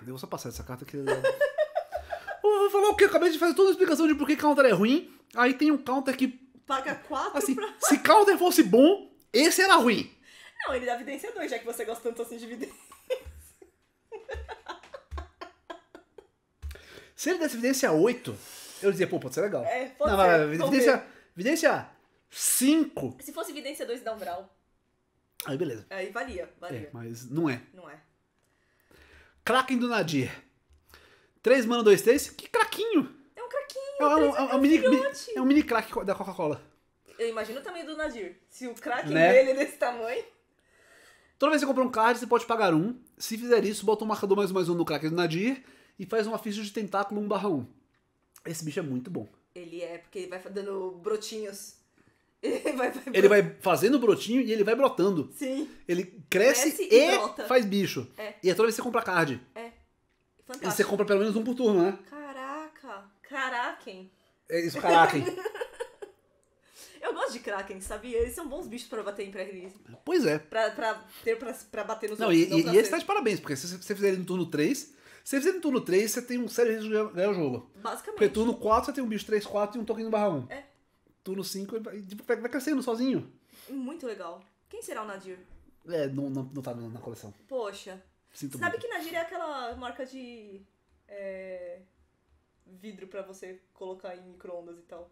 Eu vou só passar essa carta aqui. vou falar o quê? acabei de fazer toda a explicação de por que counter é ruim. Aí tem um counter que. Paga 4 assim, pra... Se counter fosse bom, esse era ruim. Não, ele dá evidência 2, já que você gosta tanto assim de evidência. Se ele desse evidência 8, eu dizia, pô, pode ser legal. É, pode não, ser. evidência, evidência 5. Se fosse evidência 2, dá um grau. Aí beleza. Aí valia, valia. É, mas não é. Não é. Kraken do Nadir. 3 mano, 2, 3. Que craquinho! É um craquinho! É, um, é, um, é, é um mini, é um mini crack da Coca-Cola. Eu imagino também do Nadir. Se o crack né? dele é desse tamanho. Toda vez que você compra um card, você pode pagar um. Se fizer isso, bota um marcador mais um mais um no crack do Nadir e faz um afixo de tentáculo 1 barra 1. Esse bicho é muito bom. Ele é, porque ele vai dando brotinhos. Ele vai, vai ele vai fazendo brotinho e ele vai brotando. Sim. Ele cresce, cresce e, e faz bicho. É. E é toda vez que você compra card. É. Fantástico. E você compra pelo menos um por turno, né? Caraca. Caraken. É isso, Caraken. Eu gosto de Kraken, sabia? Eles são bons bichos pra bater em pré Pois é. Pra, pra ter pra, pra bater nos não, outros. E, não, e, e esse tá de parabéns, porque se você fizer ele no turno 3, você fizer no turno 3, você tem um sério risco de ganhar o jogo. Basicamente. Porque turno 4 você tem um bicho 3, 4 e um token no barra 1. É. Turno 5 tipo, vai crescendo sozinho. Muito legal. Quem será o Nadir? É, não, não, não tá na coleção. Poxa. Sinto Sabe muito. que Nadir é aquela marca de é, vidro pra você colocar em micro-ondas e tal.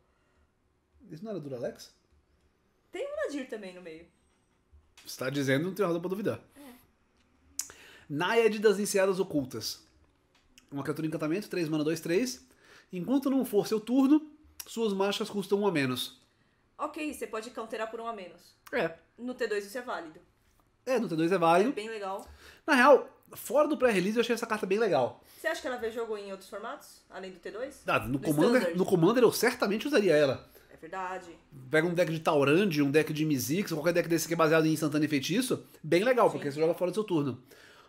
Isso não era Duralex? Tem um Nadir também no meio. Você tá dizendo, não tem razão pra duvidar. É. Náiade das Enseadas Ocultas uma criatura de encantamento, 3 mana, 2, 3. Enquanto não for seu turno, suas marchas custam 1 um a menos. Ok, você pode counterar por 1 um a menos. É. No T2 isso é válido. É, no T2 é válido. É bem legal. Na real, fora do pré-release eu achei essa carta bem legal. Você acha que ela vê jogo em outros formatos, além do T2? Ah, no, Commander, no Commander eu certamente usaria ela. É verdade. Pega um deck de Taurand, um deck de Mizix, qualquer deck desse que é baseado em instantâneo e feitiço, bem legal, Sim. porque você joga fora do seu turno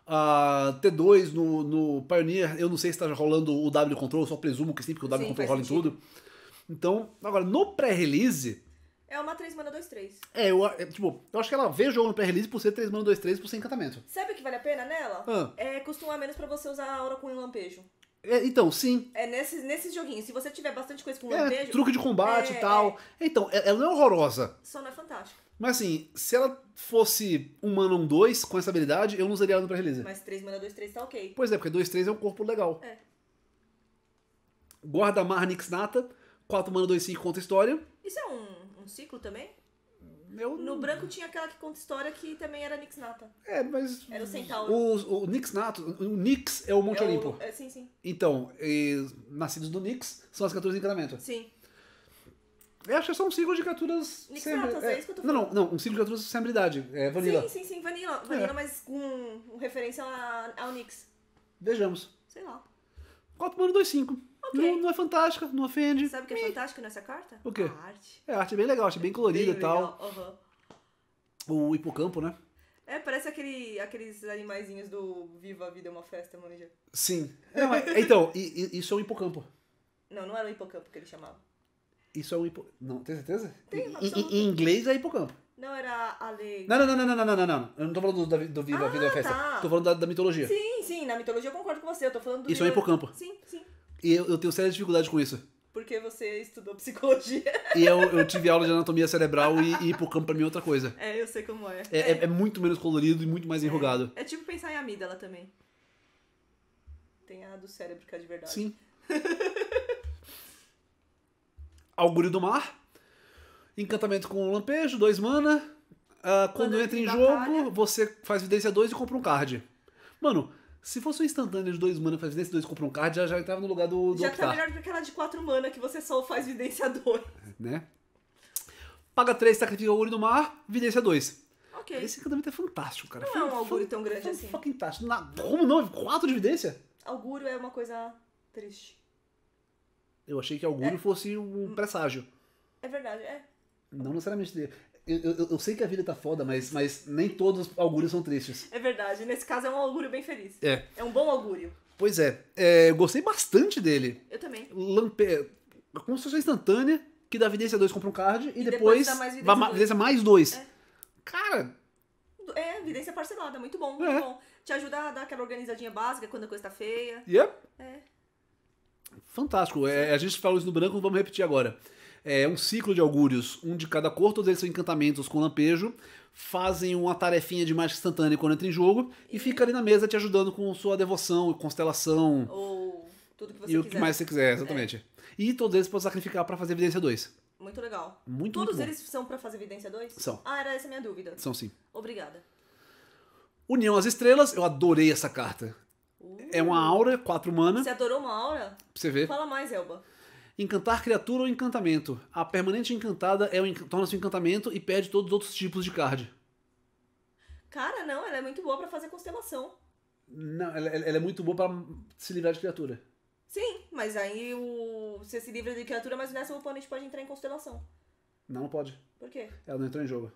a T2 no, no Pioneer, eu não sei se está rolando o W Control, só presumo que sim, porque o W sim, Control rola em tudo. Então, agora, no pré-release. É uma 3 mana 2 3. É, eu, é, tipo, eu acho que ela vê o jogo no pré-release por ser 3 mana 2 3 por ser encantamento. Sabe o que vale a pena nela? Ah. É costumar menos pra você usar a aura com um lampejo. É, então, sim. É nesses, nesses joguinhos. Se você tiver bastante coisa com é, lampejo. É, truque de combate e é, tal. É. Então, ela não é horrorosa. Só não é fantástica. Mas assim, se ela fosse um mana um dois com essa habilidade, eu não usaria ela no pré-release. Mas 3 mana 2 3 tá ok. Pois é, porque 2 3 é um corpo legal. É. Guarda Marnix Nata, 4 mana 2 5 conta história. Isso é um, um ciclo também? Eu... No branco tinha aquela que conta história que também era Nix Nata. É, mas. Era o Centauro. O, o Nix Nato, o Nix é o Monte é o, Olimpo. É, sim, sim. Então, e, nascidos do Nix são as criaturas de encanamento. Sim. Eu é, acho que é só um ciclo de criaturas. sem... É, é, isso que eu tô Não, não, não um ciclo de criaturas sem habilidade. É Vanilla. Sim, sim, sim, Vanilla. Vanilla, é. mas com referência ao Nix. Vejamos. Sei lá. 4 mana 2.5. Okay. Não, não, é fantástica, não ofende. Sabe o que é fantástico nessa carta? O quê? A arte. É, a arte é bem legal, acho arte é bem colorida e tal. Uhum. O hipocampo, né? É, parece aquele, aqueles animaizinhos do Viva a Vida é uma Festa, manja. Sim. É, então, e, e, isso é o hipocampo. Não, não era o hipocampo que ele chamava. Isso é um hipo... Não, tem certeza? Tem, em, em, em inglês é hipocampo. Não era a lei. Não, não, não, não, não, não, não, não. Eu não tô falando do, do Viva ah, Vida e Festa. Tá. Tô falando da, da, mitologia. Sim, sim, na mitologia eu concordo com você. Eu tô falando do. Isso Viva... é um hipocampo. Sim, sim. E eu, eu tenho séria dificuldade com isso. Porque você estudou psicologia. E eu, eu tive aula de anatomia cerebral e, e hipocampo pra mim é outra coisa. É, eu sei como é. É, é. é, muito menos colorido e muito mais é. enrugado. É, tipo pensar em amígdala também. Tem a do cérebro que é de verdade. Sim. Augúrio do Mar. Encantamento com Lampejo, 2 mana. Uh, quando, entra em jogo, batalha. você faz vidência 2 e compra um card. Mano, se fosse um instantâneo de 2 mana, faz vidência 2 e compra um card, já, já tava no lugar do, do Já optar. tá melhor do que aquela de 4 mana que você só faz vidência 2. É, né? Paga 3, sacrifica o olho do mar, vidência 2. Ok. Esse encantamento é fantástico, cara. Não foi, é um augúrio tão grande foi assim. Fantástico. Na, como não? 4 de vidência? Augúrio é uma coisa triste. Eu achei que é. augúrio é. fosse um hum. presságio. É verdade, é. Não necessariamente. Eu, eu, eu, sei que a vida tá foda, mas, mas nem todos os augúrios são tristes. É verdade. Nesse caso é um augúrio bem feliz. É. É um bom augúrio. Pois é. é eu gostei bastante dele. Eu também. Lampe... É, Construção instantânea, que dá evidência 2 compra um card e, e depois, dá mais evidência, evidência mais 2. É. Cara. É, evidência parcelada. Muito bom, é. muito é. bom. Te ajuda a dar aquela organizadinha básica quando a coisa tá feia. Yep. É. Fantástico. É, a gente falou isso no branco, vamos repetir agora. É um ciclo de augúrios, um de cada cor, todos eles são encantamentos com lampejo, fazem uma tarefinha de mágica instantânea quando entra em jogo e, e fica ali na mesa te ajudando com sua devoção, constelação. Ou tudo que você e quiser. E o que mais você quiser, exatamente. É. E todos eles podem sacrificar para fazer evidência 2. Muito legal. Muito, Todos muito eles são para fazer evidência 2? São. Ah, era essa a minha dúvida. São sim. Obrigada. União às Estrelas, eu adorei essa carta. Uh. É uma hum. aura, quatro mana. Você adorou uma aura? Pra você ver. Fala mais, Elba. Encantar criatura ou encantamento. A permanente encantada é um, torna-se um encantamento e perde todos os outros tipos de card. Cara, não, ela é muito boa para fazer constelação. Não, ela, ela é muito boa para se livrar de criatura. Sim, mas aí o... você se livra de criatura, mas nessa o oponente pode entrar em constelação. Não pode. Por quê? Ela não entrou em jogo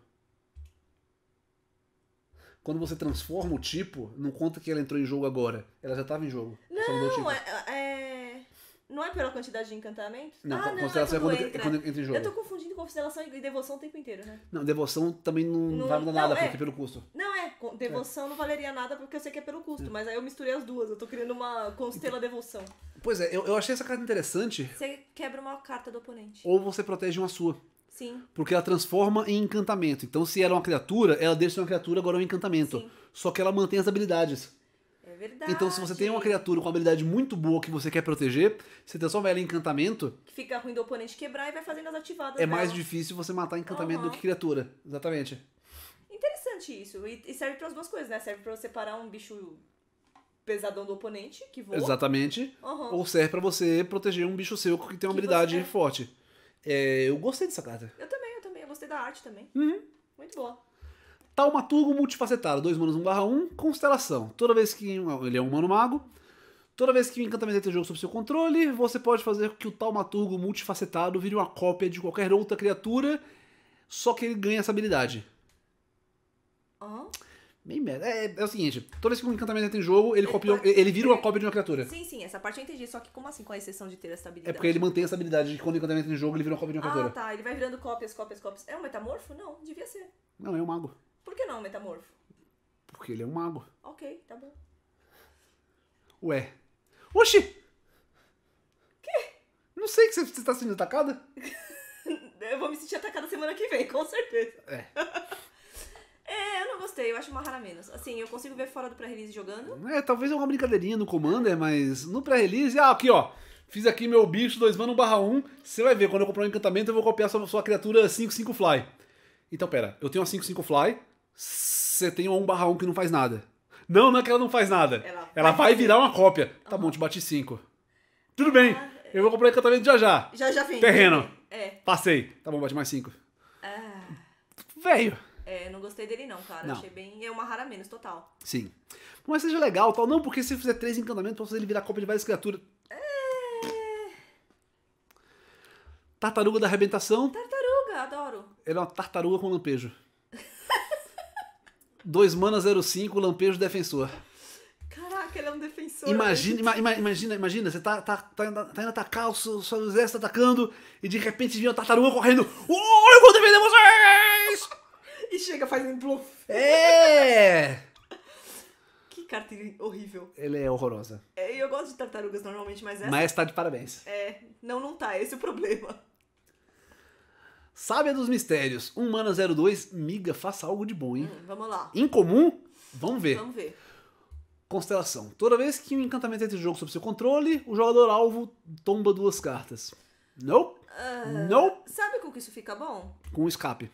quando você transforma o tipo, não conta que ela entrou em jogo agora. Ela já estava em jogo. Não, tipo. é, é, Não é pela quantidade de encantamento? Não, ah, não, é quando, quando, entra. É quando entra em jogo. Eu tô confundindo constelação e devoção o tempo inteiro, né? Não, devoção também não, não nada, não, é. porque é pelo custo. Não, é. Devoção é. não valeria nada porque eu sei que é pelo custo, é. mas aí eu misturei as duas. Eu tô criando uma constela então, devoção. Pois é, eu, eu achei essa carta interessante. Você quebra uma carta do oponente. Ou você protege uma sua. Sim. Porque ela transforma em encantamento. Então, se era é uma criatura, ela deixa de ser uma criatura, agora é um encantamento. Sim. Só que ela mantém as habilidades. É verdade. Então, se você tem uma criatura com uma habilidade muito boa que você quer proteger, você transforma ela em encantamento. Que fica ruim do oponente quebrar e vai fazendo as ativadas. É dela. mais difícil você matar encantamento uhum. do que criatura. Exatamente. Interessante isso. E serve para as duas coisas, né? Serve para você parar um bicho pesadão do oponente que voa. Exatamente. Uhum. Ou serve para você proteger um bicho seu que tem uma que habilidade você... forte. É, eu gostei dessa carta. Eu também, eu também. Eu gostei da arte também. Uhum. Muito boa. Taumaturgo tá multifacetado, 2 manos 1 barra 1, constelação. Toda vez que ele é um humano mago, toda vez que o encantamento entra em jogo sob seu controle, você pode fazer com que o Taumaturgo multifacetado vire uma cópia de qualquer outra criatura, só que ele ganha essa habilidade. Uhum. Meio merda. É, é, é o seguinte, toda vez que um encantamento entra em jogo, ele, é copia, ele vira uma cópia de uma criatura. Sim, sim, essa parte eu entendi. Só que como assim, com a exceção de ter essa habilidade? É porque ele mantém essa habilidade de que quando o encantamento entra em jogo, ele vira uma cópia de uma ah, criatura. Ah, tá. Ele vai virando cópias, cópias, cópias. É um metamorfo? Não, devia ser. Não, é um mago. Por que não é um metamorfo? Porque ele é um mago. Ok, tá bom. Ué. Oxi! Que? Não sei que você, você tá sendo atacada? eu vou me sentir atacada semana que vem, com certeza. É. não gostei, eu acho uma rara menos. Assim, eu consigo ver fora do pré-release jogando. É, talvez é uma brincadeirinha no Commander, mas no pré-release, ah, aqui ó. Fiz aqui meu bicho 2 mano barra 1. você vai ver, quando eu comprar um encantamento, eu vou copiar sua, sua criatura 5-5 fly. Então, pera, eu tenho uma 5-5 fly, você tem uma 1 barra 1 que não faz nada. Não, não é que ela não faz nada. Ela, ela vai, vai virar uma cópia. Uhum. Tá bom, te bati 5. Tudo bem, é... eu vou comprar um encantamento já já. Já já vem. Terreno. É. Passei. Tá bom, bate mais 5. Ah. Velho. É, não gostei dele não, cara. Não. Achei bem. É uma rara menos, total. Sim. Mas é seja legal, tal. Não, porque se fizer três encantamentos, pode fazer ele virar cópia de várias criaturas. É... Tartaruga da arrebentação. Tartaruga, adoro. Ele é uma tartaruga com lampejo. 2 mana 05, lampejo defensor. Caraca, ele é um defensor. Imagina, ima, ima, imagina, imagina, você tá, tá, tá, tá indo atacar, o seu, seu exército tá atacando, e de repente vem uma tartaruga correndo. Oh, eu vou defender você! e chega fazendo bluff É! que carta horrível. Ela é horrorosa. É, eu gosto de tartarugas normalmente, mas essa... Mas tá de parabéns. É, não, não tá. Esse é o problema. Sábia dos Mistérios, mana 02, miga, faça algo de bom, hein? Hum, vamos lá. Incomum? Vamos ver. Vamos ver. Constelação. Toda vez que um encantamento entra em jogo sob seu controle, o jogador alvo tomba duas cartas. Nope. Uh, nope. Sabe com que isso fica bom? Com escape.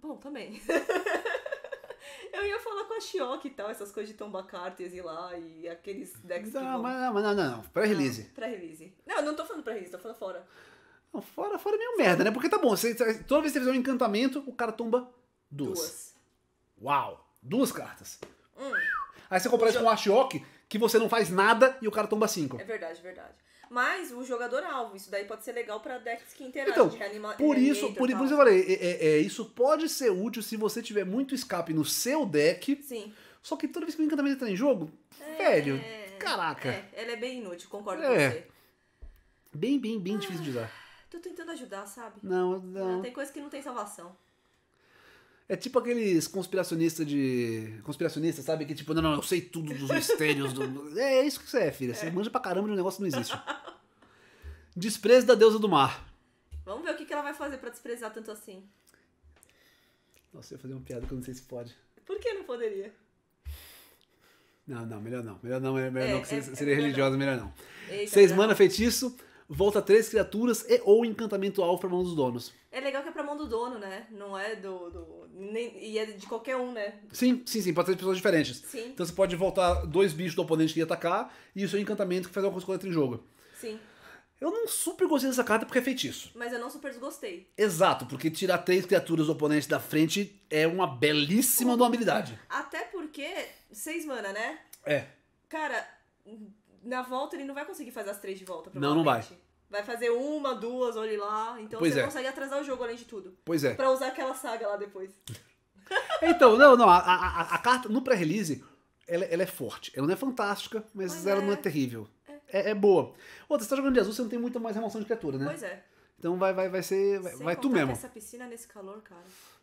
Bom, também. eu ia falar com a Shiok e tal, essas coisas de tombar cartas e lá e aqueles decks não, que vão... mas, não, mas não, não, não. Pré-release. pré-release. Não, não tô falando pré-release, tô falando fora. Não, fora, fora é meio merda, né? Porque tá bom, você, toda vez que você fizer um encantamento, o cara tomba duas. Duas. Uau! Duas cartas. Hum. Aí você compara isso com a Ashok, que você não faz nada e o cara tomba cinco. É verdade, verdade. Mas o jogador alvo, isso daí pode ser legal para decks que interagem então, de reanima, por é, isso, por, por, tá isso eu falei, é, é, é, isso pode ser útil se você tiver muito escape no seu deck. Sim. Só que toda vez que o encantamento entra em jogo, é, velho, é, caraca. É, ela é bem inútil, concordo com você. Bem, bem, bem ah, difícil de ah, usar. Tô tentando ajudar, sabe? Não, não. Tem coisa que não tem salvação. É tipo aqueles conspiracionistas de. Conspiracionista, sabe? Que tipo, não, não, eu sei tudo dos mistérios. Do... É, é isso que você é, filha. Você é. manja pra caramba de um negócio que não existe. Desprezo da deusa do mar. Vamos ver o que, ela vai fazer pra desprezar tanto assim. Nossa, eu ia fazer uma piada que eu não sei se pode. Por que não poderia? Não, não, melhor não. Melhor não, melhor é, não, que é, seria é, religiosa, melhor não. Seis mana feitiço, volta três criaturas e ou encantamento alvo pra mão dos donos. É legal que é pra mão do dono, né? Não é do. do nem, e é de qualquer um, né? Sim, sim, sim, pra três pessoas diferentes. Sim. Então você pode voltar dois bichos do oponente que ia atacar e o seu encantamento que faz alguma coisa contra em jogo. Sim. Eu não super gostei dessa carta porque é feitiço. Mas eu não super desgostei. Exato, porque tirar três criaturas do oponente da frente é uma belíssima habilidade. Até porque, seis mana, né? É. Cara, na volta ele não vai conseguir fazer as três de volta, Não, não vai. Vai fazer uma, duas, olhe lá. Então pois você é. consegue atrasar o jogo além de tudo. Pois é. Pra usar aquela saga lá depois. então, não, não. A, a, a carta no pré-release, ela, ela, é forte. Ela não é fantástica, mas, mas ela é. não é, é terrível. É. é, é boa. Outra, você tá jogando de azul, você não tem muita mais remoção de criatura, né? Pois é. Então vai, vai, vai ser. Vai, Sem vai tu mesmo. Essa piscina nesse calor, cara.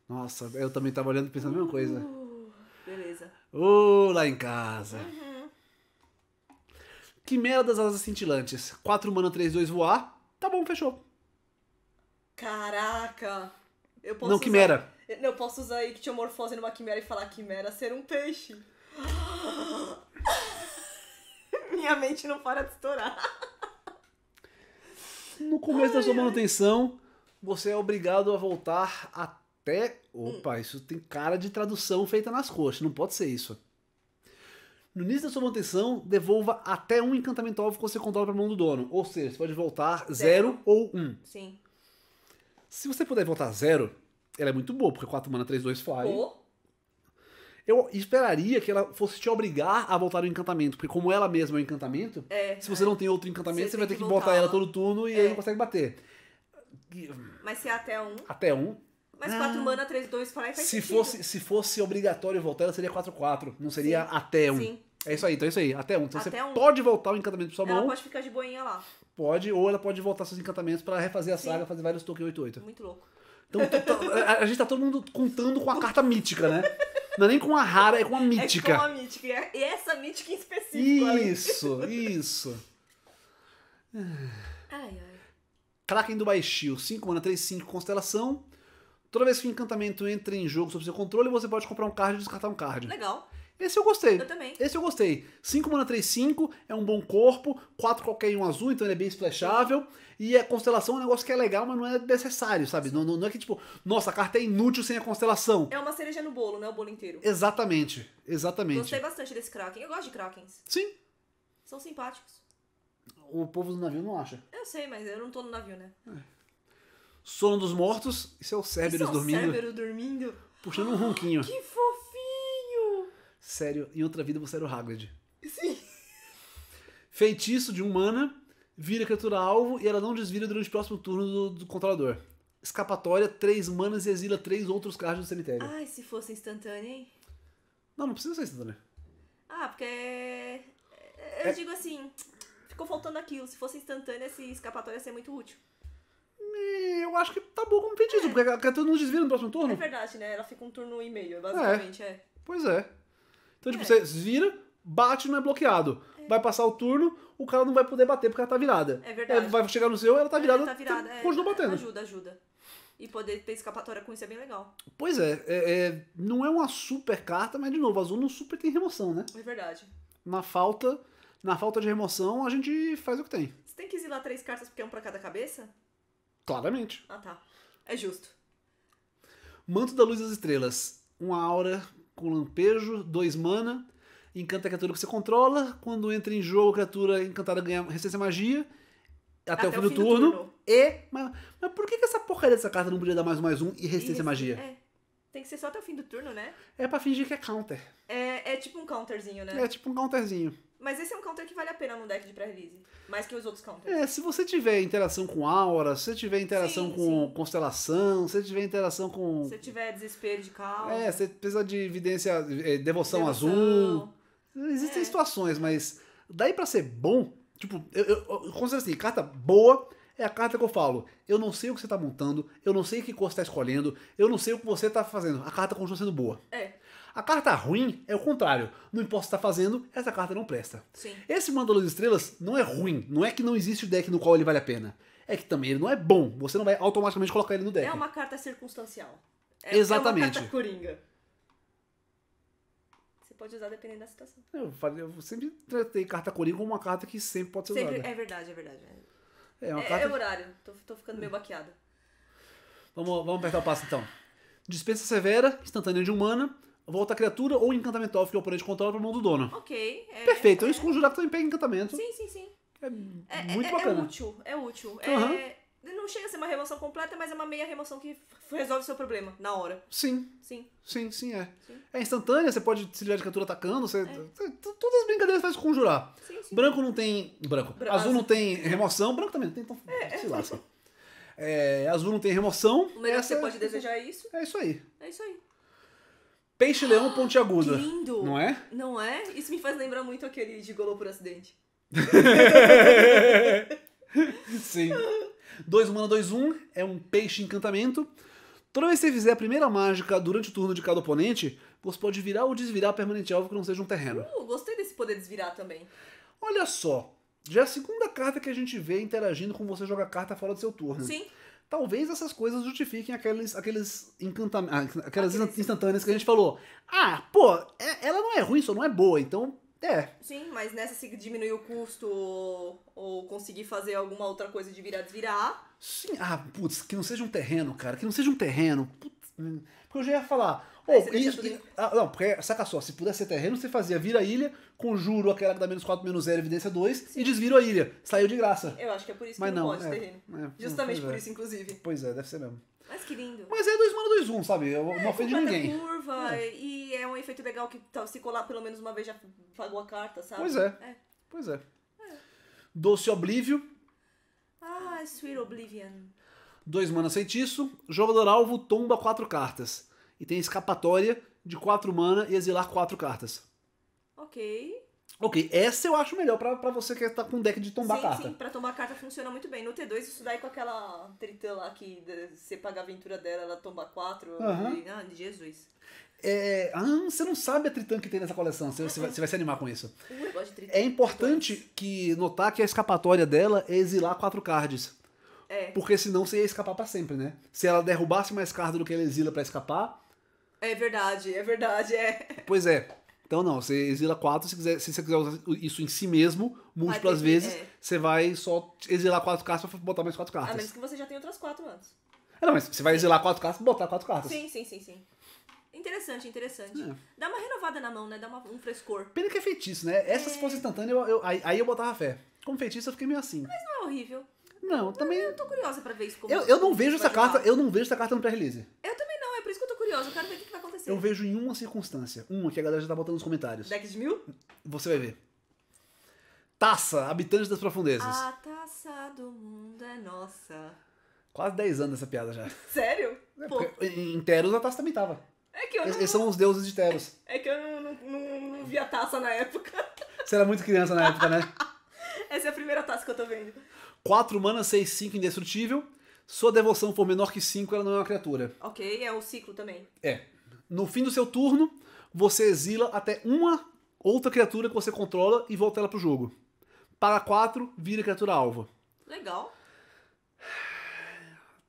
Nossa, eu também tava olhando e pensando a mesma coisa. Uh, beleza. Ô, uh, lá em casa. Uhum. Quimera das Asas Cintilantes. 4 mana, 3, 2 voar. Tá bom, fechou. Caraca! Eu posso Não, usar... Quimera. Eu posso usar ictiomorfose numa quimera e falar quimera ser um peixe. Minha mente não para de estourar. No começo ai, da sua manutenção, você é obrigado a voltar até. Opa, hum. isso tem cara de tradução feita nas coxas, não pode ser isso. No início da sua manutenção, devolva até um encantamento alvo que você controla para mão do dono. Ou seja, você pode voltar 0 ou 1. Um. Sim. Se você puder voltar 0, ela é muito boa, porque 4 mana, 3, 2 fly. Oh. Eu esperaria que ela fosse te obrigar a voltar o encantamento, porque como ela mesma é um encantamento, é, se você é. não tem outro encantamento, você, você vai ter que, botar ela todo turno e é. aí não consegue bater. Mas se é até um. Até um. Mas 4 ah. mana, 3, 2 fly faz se sentido. fosse Se fosse obrigatório voltar, ela seria 4, 4. Não seria Sim. até um. Sim. É isso aí, então é isso aí. Até um. Então Até você um. pode voltar o encantamento pra sua Ela mão. pode ficar de boinha lá. Pode, ou ela pode voltar seus encantamentos pra refazer a Sim. saga, fazer vários 8-8. Muito louco. Então a, a gente tá todo mundo contando com a carta mítica, né? Não é nem com a rara, é com a mítica. É com a mítica. E essa mítica em específico. Isso, isso. Ai, ai. Kraken do Baixio, 5 mana, 3, 5, constelação. Toda vez que o encantamento entra em jogo sob seu controle, você pode comprar um card e descartar um card. Legal. Esse eu gostei. Eu também. Esse eu gostei. 5 mana 3, 5, é um bom corpo, 4 qualquer um azul, então ele é bem splashável. E a constelação é um negócio que é legal, mas não é necessário, sabe? Não, não, não, é que, tipo, nossa, a carta é inútil sem a constelação. É uma cereja no bolo, não é o bolo inteiro. Exatamente, exatamente. Gostei bastante desse Kraken. Eu gosto de Krakens. Sim. São simpáticos. O povo do navio não acha. Eu sei, mas eu não tô no navio, né? É. Sono dos mortos, isso é o Cerberus é dormindo. Cerberus dormindo. Puxando um ronquinho. Que fofo! sério, em outra vida você era o Hagrid. Sim. Feitiço de um mana, vira criatura alvo e ela não desvira durante o próximo turno do, do controlador. Escapatória, três manas e exila três outros cards do cemitério. Ai, se fosse instantânea, hein? Não, não precisa ser instantânea. Ah, porque. É, eu é... digo assim, ficou faltando aquilo. Se fosse instantânea, esse escapatória ia ser muito útil. eu acho que tá bom como feitiço, é. porque a criatura não desvira no próximo turno. É verdade, né? Ela fica um turno e meio, basicamente, é. é. Pois é. Então, tipo, é. você vira, bate não é bloqueado. É. Vai passar o turno, o cara não vai poder bater porque ela tá virada. É verdade. vai chegar no seu, ela tá é, virada. Ela tá virada. Tá, é, continua batendo. Ajuda, ajuda. E poder ter escapatória com isso é bem legal. Pois é, é, é não é uma super carta, mas de novo, azul não super tem remoção, né? É verdade. Na falta, na falta de remoção, a gente faz o que tem. Você tem que exilar três cartas porque é um pra cada cabeça? Claramente. Ah tá. É justo. Manto da Luz das Estrelas. Uma aura com lampejo, 2 mana, encanta a criatura que você controla. Quando entra em jogo, a criatura encantada ganha resistência à magia. Até, até, o fim, o fim do, do turno. E. Mas, mas por que, que, essa porcaria dessa carta não podia dar mais um mais um e resistência à magia? É. Tem que ser só até o fim do turno, né? É pra fingir que é counter. É, é tipo um counterzinho, né? É tipo um counterzinho. Mas esse é um counter que vale a pena no deck de pré-release. Mais que os outros counters. É, se você tiver interação com aura, se você tiver interação sim, com sim. constelação, se você tiver interação com. Se você tiver desespero de calma. É, você precisa de evidência, é, devoção, devoção. azul. Existem é. situações, mas daí para ser bom, tipo, eu, eu, eu considero assim, carta boa é a carta que eu falo. Eu não sei o que você tá montando, eu não sei que cor você tá escolhendo, eu não sei o que você tá fazendo. A carta continua sendo boa. É. A carta ruim é o contrário. Não importa o que está fazendo, essa carta não presta. Sim. Esse Mandalor das Estrelas não é ruim. Não é que não existe o deck no qual ele vale a pena. É que também ele não é bom. Você não vai automaticamente colocar ele no deck. É uma carta circunstancial. É, Exatamente. É uma carta coringa. Você pode usar dependendo da situação. Eu, eu sempre tratei carta coringa como uma carta que sempre pode ser sempre, usada. É verdade, é verdade. É, uma é, carta... é horário. Tô, tô ficando meio baqueada. Vamos, vamos apertar o passo então. Dispensa severa, instantânea de humana volta a criatura ou encantamento elfo que o oponente controla pra mão do dono. Ok. É, Perfeito. É, é. Eu escolho também pega encantamento. Sim, sim, sim. É, é, é muito é, bacana. É útil, é útil. Uhum. não chega a ser uma remoção completa, mas é uma meia remoção que resolve o seu problema na hora. Sim. Sim. Sim, sim, é. Sim. É instantânea, você pode se livrar de criatura atacando, você, todas as brincadeiras faz conjurar. Sim, sim. Branco não tem... Branco. Azul não tem remoção, branco também não tem, então é. se laça. É, azul não tem remoção. O melhor que você pode desejar é isso. É isso aí. É isso aí. Peixe leão pontiaguda. Ah, que lindo! Não é? Não é? Isso me faz lembrar muito aquele de golou por acidente. Sim. 2 mana 2 1 um, é um peixe encantamento. Toda vez que você fizer a primeira mágica durante o turno de cada oponente, você pode virar ou desvirar permanente alvo que não seja um terreno. Uh, gostei desse poder desvirar também. Olha só, já é a segunda carta que a gente vê interagindo com você jogar carta fora do seu turno. Sim talvez essas coisas justifiquem aqueles, aqueles encantamentos, ah, aquelas aqueles... instantâneas que a gente falou. Ah, pô, é, ela não é ruim, só não é boa, então é. Sim, mas nessa se diminuir o custo ou, ou conseguir fazer alguma outra coisa de virar desvirar. Sim, ah, putz, que não seja um terreno, cara, que não seja um terreno. Putz, hum, porque eu já ia falar, Pô, isso, tudo... ah, não, porque, saca só, se pudesse ser terreno, você fazia vira a ilha, conjuro aquela que dá menos 4, menos 0, evidência 2, Sim. e desviro a ilha. Saiu de graça. Eu acho que é por isso que Mas não, não pode é, terreno. É, Justamente é. por isso, inclusive. Pois é, deve ser mesmo. Mas que lindo. Mas é 2 mana 2 1, sabe? Eu é, não ofendi ninguém. curva, é. e é um efeito legal que se colar pelo menos uma vez já pagou a carta, sabe? Pois é. é. Pois é. é. Doce Oblívio. Ah, Sweet Oblivion. 2 mana feitiço. Jogador alvo tomba 4 cartas e tem escapatória de 4 mana e exilar 4 cartas. Ok. Ok, essa eu acho melhor pra, pra você que tá com um deck de tombar sim, carta. Sim, pra tombar carta funciona muito bem. No T2, isso daí com aquela tritã lá que você paga a aventura dela, ela tomba 4. Uhum. E, ah, Jesus. É, ah, você não sabe a tritã que tem nessa coleção. Você, você, vai, você vai, se animar com isso. Uh, eu gosto de tritã. É importante que notar que a escapatória dela é exilar 4 cards. É. Porque senão você ia escapar para sempre, né? Se ela derrubasse mais cards do que ela exila para escapar, é verdade, é verdade, é. Pois é. Então não, você exila 4, se, quiser, se você quiser usar isso em si mesmo, múltiplas ter, vezes, é. você vai só exilar 4 cartas pra botar mais 4 cartas. A menos que você já tenha outras 4 antes. Ah, não, mas você vai sim. exilar 4 cartas e botar 4 cartas. Sim, sim, sim, sim. Interessante, interessante. É. Dá uma renovada na mão, né? Dá uma, um frescor. Pena que é feitiço, né? Essa é. se fosse é. instantânea, eu, eu, aí, aí eu botava fé. Como feitiço, eu fiquei meio assim. Mas não é horrível. Não, também. Eu, tô curiosa pra ver isso como. Eu, eu não vejo essa carta, eu não vejo essa carta no pré-release. Eu também curioso, eu quero ver o que vai acontecer. Eu vejo em uma circunstância, uma que a galera já tá botando nos comentários. Deck de mil? Você vai ver. Taça, habitante das profundezas. A taça do mundo é nossa. Quase 10 anos essa piada já. Sério? É, Pô. Em Teros a taça também tava. É que eu não... Eles são os deuses de Teros. É que eu não, não, não, não vi a taça na época. Você era muito criança na época, né? Essa é a primeira taça que eu tô vendo. 4 manas, 6, 5, indestrutível. Sua devoção for menor que 5, ela não é uma criatura. Ok, é o ciclo também. É. No fim do seu turno, você exila até uma outra criatura que você controla e volta ela pro jogo. Para 4, vira criatura alva. Legal.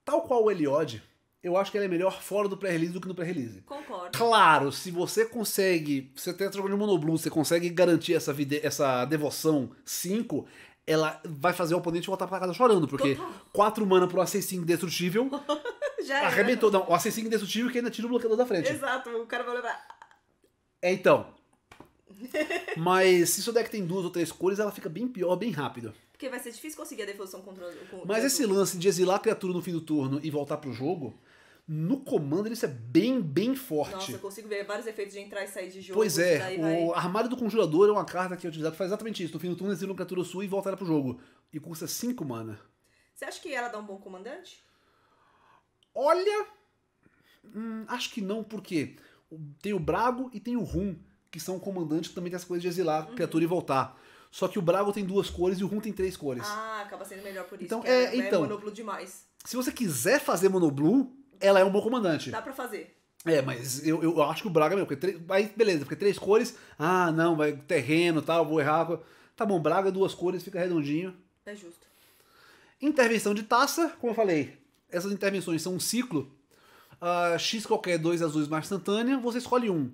Tal qual o Eliod, eu acho que ela é melhor fora do pré-release do que no pré-release. Concordo. Claro, se você consegue. Você tem a troca de monoblue, você consegue garantir essa, essa devoção 5, ela vai fazer o oponente voltar pra casa chorando, porque 4 mana pro assassino indestrutível. Já era. arrebentou. Não, o assassino indestrutível que ainda tira o bloqueador da frente. Exato, o cara vai levar. É então. Mas se seu deck tem duas ou três cores, ela fica bem pior, bem rápido. Porque vai ser difícil conseguir a defusão contra o. Mas esse lance de exilar a criatura no fim do turno e voltar pro jogo no comando isso é bem, bem forte. Nossa, eu consigo ver vários efeitos de entrar e sair de jogo. Pois é, o vai... Armário do Conjurador é uma carta que é utilizada que faz exatamente isso. No fim do turno exila uma criatura sua e volta ela pro jogo. E custa 5 mana. Você acha que ela dá um bom comandante? Olha... Hum, acho que não, porque tem o Brago e tem o Rum, que são comandantes que também tem as coisas de exilar uhum. criatura e voltar. Só que o Brago tem duas cores e o Rum tem três cores. Ah, acaba sendo melhor por isso. Então, é, é, né, então, é monoblu demais. Se você quiser fazer monoblu, ela é um bom comandante. Dá pra fazer. É, mas eu, eu acho que o Braga, meu, porque três, aí beleza, porque três cores, ah, não, vai terreno tal, vou errar. Tá bom, Braga, duas cores, fica redondinho. É justo. Intervenção de taça, como eu falei, essas intervenções são um ciclo. Uh, X qualquer dois azuis mais instantânea, você escolhe um.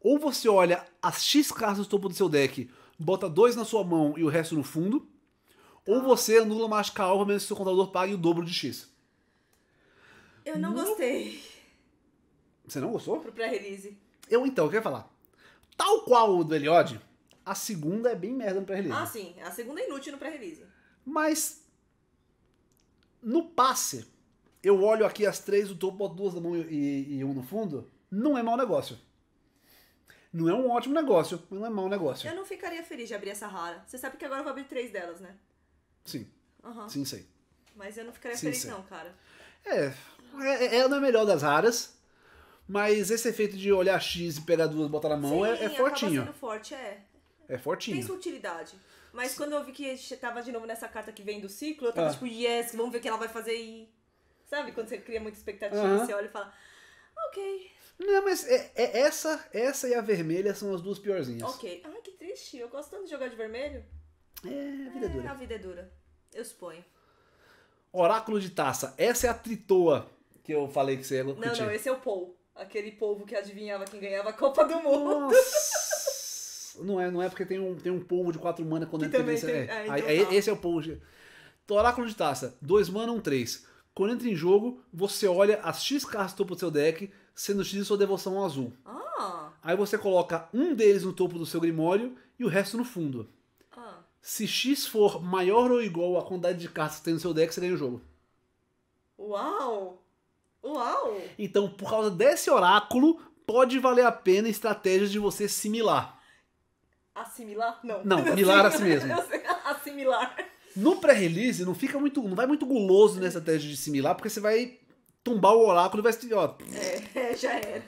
Ou você olha as X cartas do topo do seu deck, bota dois na sua mão e o resto no fundo. Tá. Ou você anula mais calma, mesmo que seu contador pague o dobro de X. Eu não gostei. Você não gostou? Pro pré-release. Eu então, eu queria falar. Tal qual o do Eliod, a segunda é bem merda no pré-release. Ah, sim. A segunda é inútil no pré-release. Mas. No passe, eu olho aqui as três, o topo, duas na mão e, e um no fundo. Não é mau negócio. Não é um ótimo negócio, mas não é mau negócio. Eu não ficaria feliz de abrir essa rara. Você sabe que agora eu vou abrir três delas, né? Sim. Aham. Sim, sei. Mas eu não ficaria Sim, feliz, sei. não, cara. É, ela é, é, é a melhor das raras, mas esse efeito de olhar X e pegar duas e botar na mão é, Sim, é, é fortinho. Sendo forte, é. É fortinho. Tem sua utilidade. Mas quando eu vi que tava de novo nessa carta que vem do ciclo, eu tava ah. tipo, yes, vamos ver o que ela vai fazer aí Sabe? Quando você cria muita expectativa, uh -huh. você olha e fala, ok. Não, mas é, é, essa, essa e a vermelha são as duas piorzinhas. Ok. Ai, que triste. Eu gosto tanto de jogar de vermelho. É, a vida é, é dura. A vida é dura. Eu suponho. Oráculo de Taça. Essa é a tritoa que eu falei que você ia curtir. Não, não, esse é o Paul. Aquele povo que adivinhava quem ganhava a Copa do Mundo. Nossa. não, é, não é porque tem um, tem um povo de quatro mana quando entra em também É, é então é, tá. Esse é o povo. De... de taça. Dois mana, um três. Quando entra em jogo, você olha as X cartas do topo do seu deck, sendo X de sua devoção azul. Ah. Aí você coloca um deles no topo do seu grimório e o resto no fundo. Ah. Se X for maior ou igual à quantidade de cartas que tem no seu deck, você ganha o jogo. Uau! Uau! Então, por causa desse oráculo, pode valer a pena estratégias de você similar. Assimilar? Não. Não, milar a si mesmo. Assimilar. No pré-release, não fica muito. não vai muito guloso nessa estratégia de similar, porque você vai tumbar o oráculo e vai. Ó, é, já era.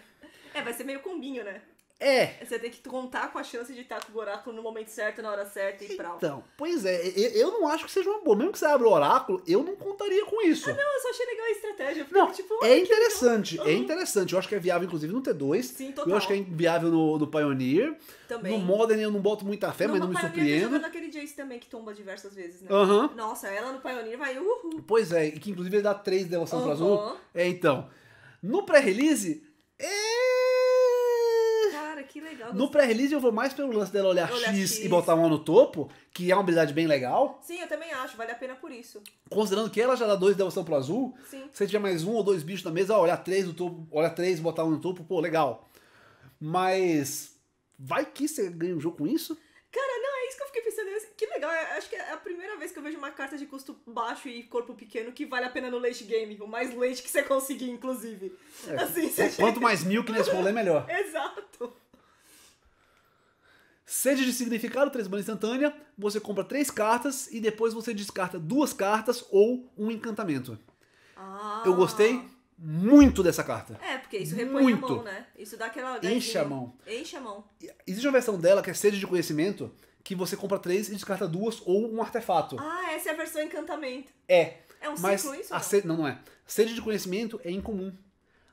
é, vai ser meio combinho, né? É. Você tem que contar com a chance de estar com o oráculo no momento certo, na hora certa e pra. Então, pois é, eu, não acho que seja uma boa. Mesmo que você abra o oráculo, eu não contaria com isso. Ah, não, eu só achei legal a estratégia. Porque, não, tipo, é interessante, é interessante. Eu acho que é viável, inclusive, no T2. Sim, total. Eu acho que é viável no, no Pioneer. Também. No Modern eu não boto muita fé, no, mas não me surpreende. Eu naquele Jace também, que tomba diversas vezes, né? Uhum. Nossa, ela no Pioneer vai uhul. Pois é, e que inclusive ele dá três devoção uhum. pro azul. É, então. No pré-release, legal. No pré-release eu vou mais pelo lance dela olhar, olhar X, X, e botar uma no topo, que é uma habilidade bem legal. Sim, eu também acho, vale a pena por isso. Considerando que ela já dá dois de devoção pro azul, Sim. se tiver mais um ou dois bichos na mesa, ó, olhar três no topo, olhar três e botar mão no topo, pô, legal. Mas vai que você ganha um jogo com isso? Cara, não, é isso que eu fiquei pensando. É assim, que legal, é, acho que é a primeira vez que eu vejo uma carta de custo baixo e corpo pequeno que vale a pena no late game. O mais late que você conseguir, inclusive. É, assim, quanto mais mil que nesse rolê, melhor. Exato. Sede de significado, 3 mana instantânea, você compra 3 cartas e depois você descarta duas cartas ou um encantamento. Ah. Eu gostei muito dessa carta. É, porque isso repõe muito. a mão, né? Isso dá aquela... Enche a mão. Enche a mão. Existe uma versão dela que é Sede de Conhecimento, que você compra três e descarta duas ou um artefato. Ah, essa é a versão encantamento. É. É um mas ciclo isso? A não? não, não é. Sede de conhecimento é incomum.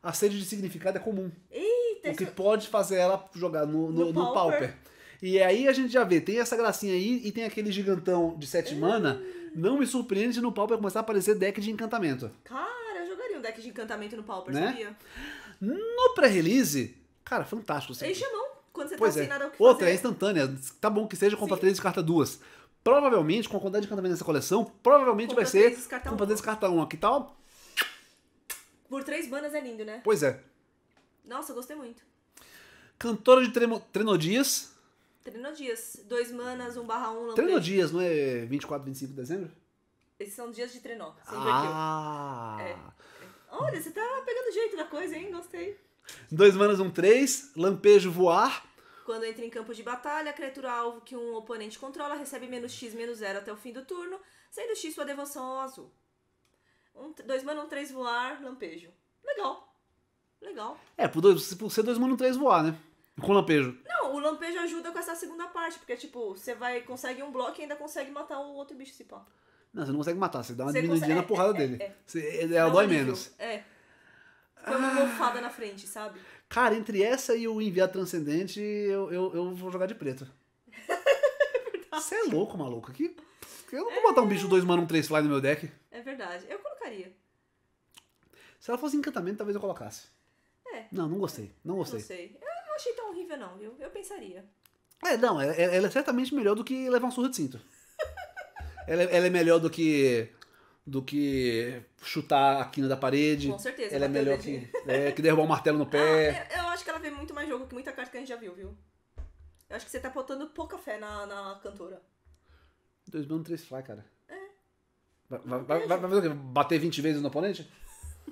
A sede de significado é comum. Eita, O que isso... pode fazer ela jogar no, no, no, no pauper. pauper. E aí a gente já vê, tem essa gracinha aí e tem aquele gigantão de 7 hum. mana. Não me surpreende se no Pauper começar a aparecer deck de encantamento. Cara, eu jogaria um deck de encantamento no Pauper, né? sabia? No pré-release, cara, fantástico. Assim. Eles chamam quando você tá pois tá é. sem nada o que Outra, é fazer. é instantânea. Tá bom que seja, compra Sim. três e carta duas. Provavelmente, com a quantidade de encantamento nessa coleção, provavelmente compra vai ser com descarta compra um. carta um. Aqui tal. Por três bandas é lindo, né? Pois é. Nossa, gostei muito. Cantora de Tremo... Trenodias dias, Dois manas, um barra um. dias não é 24, 25 de dezembro? Esses são dias de trenó. Ah! É. Olha, você tá pegando jeito da coisa, hein? Gostei. Dois manas, um três. Lampejo voar. Quando entra em campo de batalha, a criatura alvo que um oponente controla recebe menos X menos zero até o fim do turno, sendo X sua devoção ao azul. Um, dois manas um três voar, lampejo. Legal. Legal. É, por, dois, por ser dois manas um três voar, né? Com lampejo. Não, o lampejo ajuda com essa segunda parte, porque, tipo, você vai, consegue um bloco e ainda consegue matar o outro bicho, se pá. Não, você não consegue matar, você dá uma diminuidinha consegue... na é, porrada é, dele. É, é. Você, ela não dói menos. É. Foi uma mofada ah. na frente, sabe? Cara, entre essa e o enviado transcendente, eu, eu, eu vou jogar de preto. Você é louco, maluco. Que, eu não vou é. botar um bicho 2 mano um 3 fly no meu deck. É verdade. Eu colocaria. Se ela fosse encantamento, talvez eu colocasse. É. Não, não gostei. Não gostei. Não sei não achei tão horrível, não, viu? Eu pensaria. É, não, ela, é, é, ela é certamente melhor do que levar um surro de cinto. ela, é, ela é melhor do que do que chutar a quina da parede. Com certeza. Ela é melhor que, é, que derrubar um martelo no ah, pé. Ah, eu, acho que ela vê muito mais jogo que muita carta que a gente já viu, viu? Eu acho que você tá botando pouca fé na, na cantora. Dois mano, três fly, cara. É. Vai, vai, vai, vai fazer o quê? Bater 20 vezes no oponente?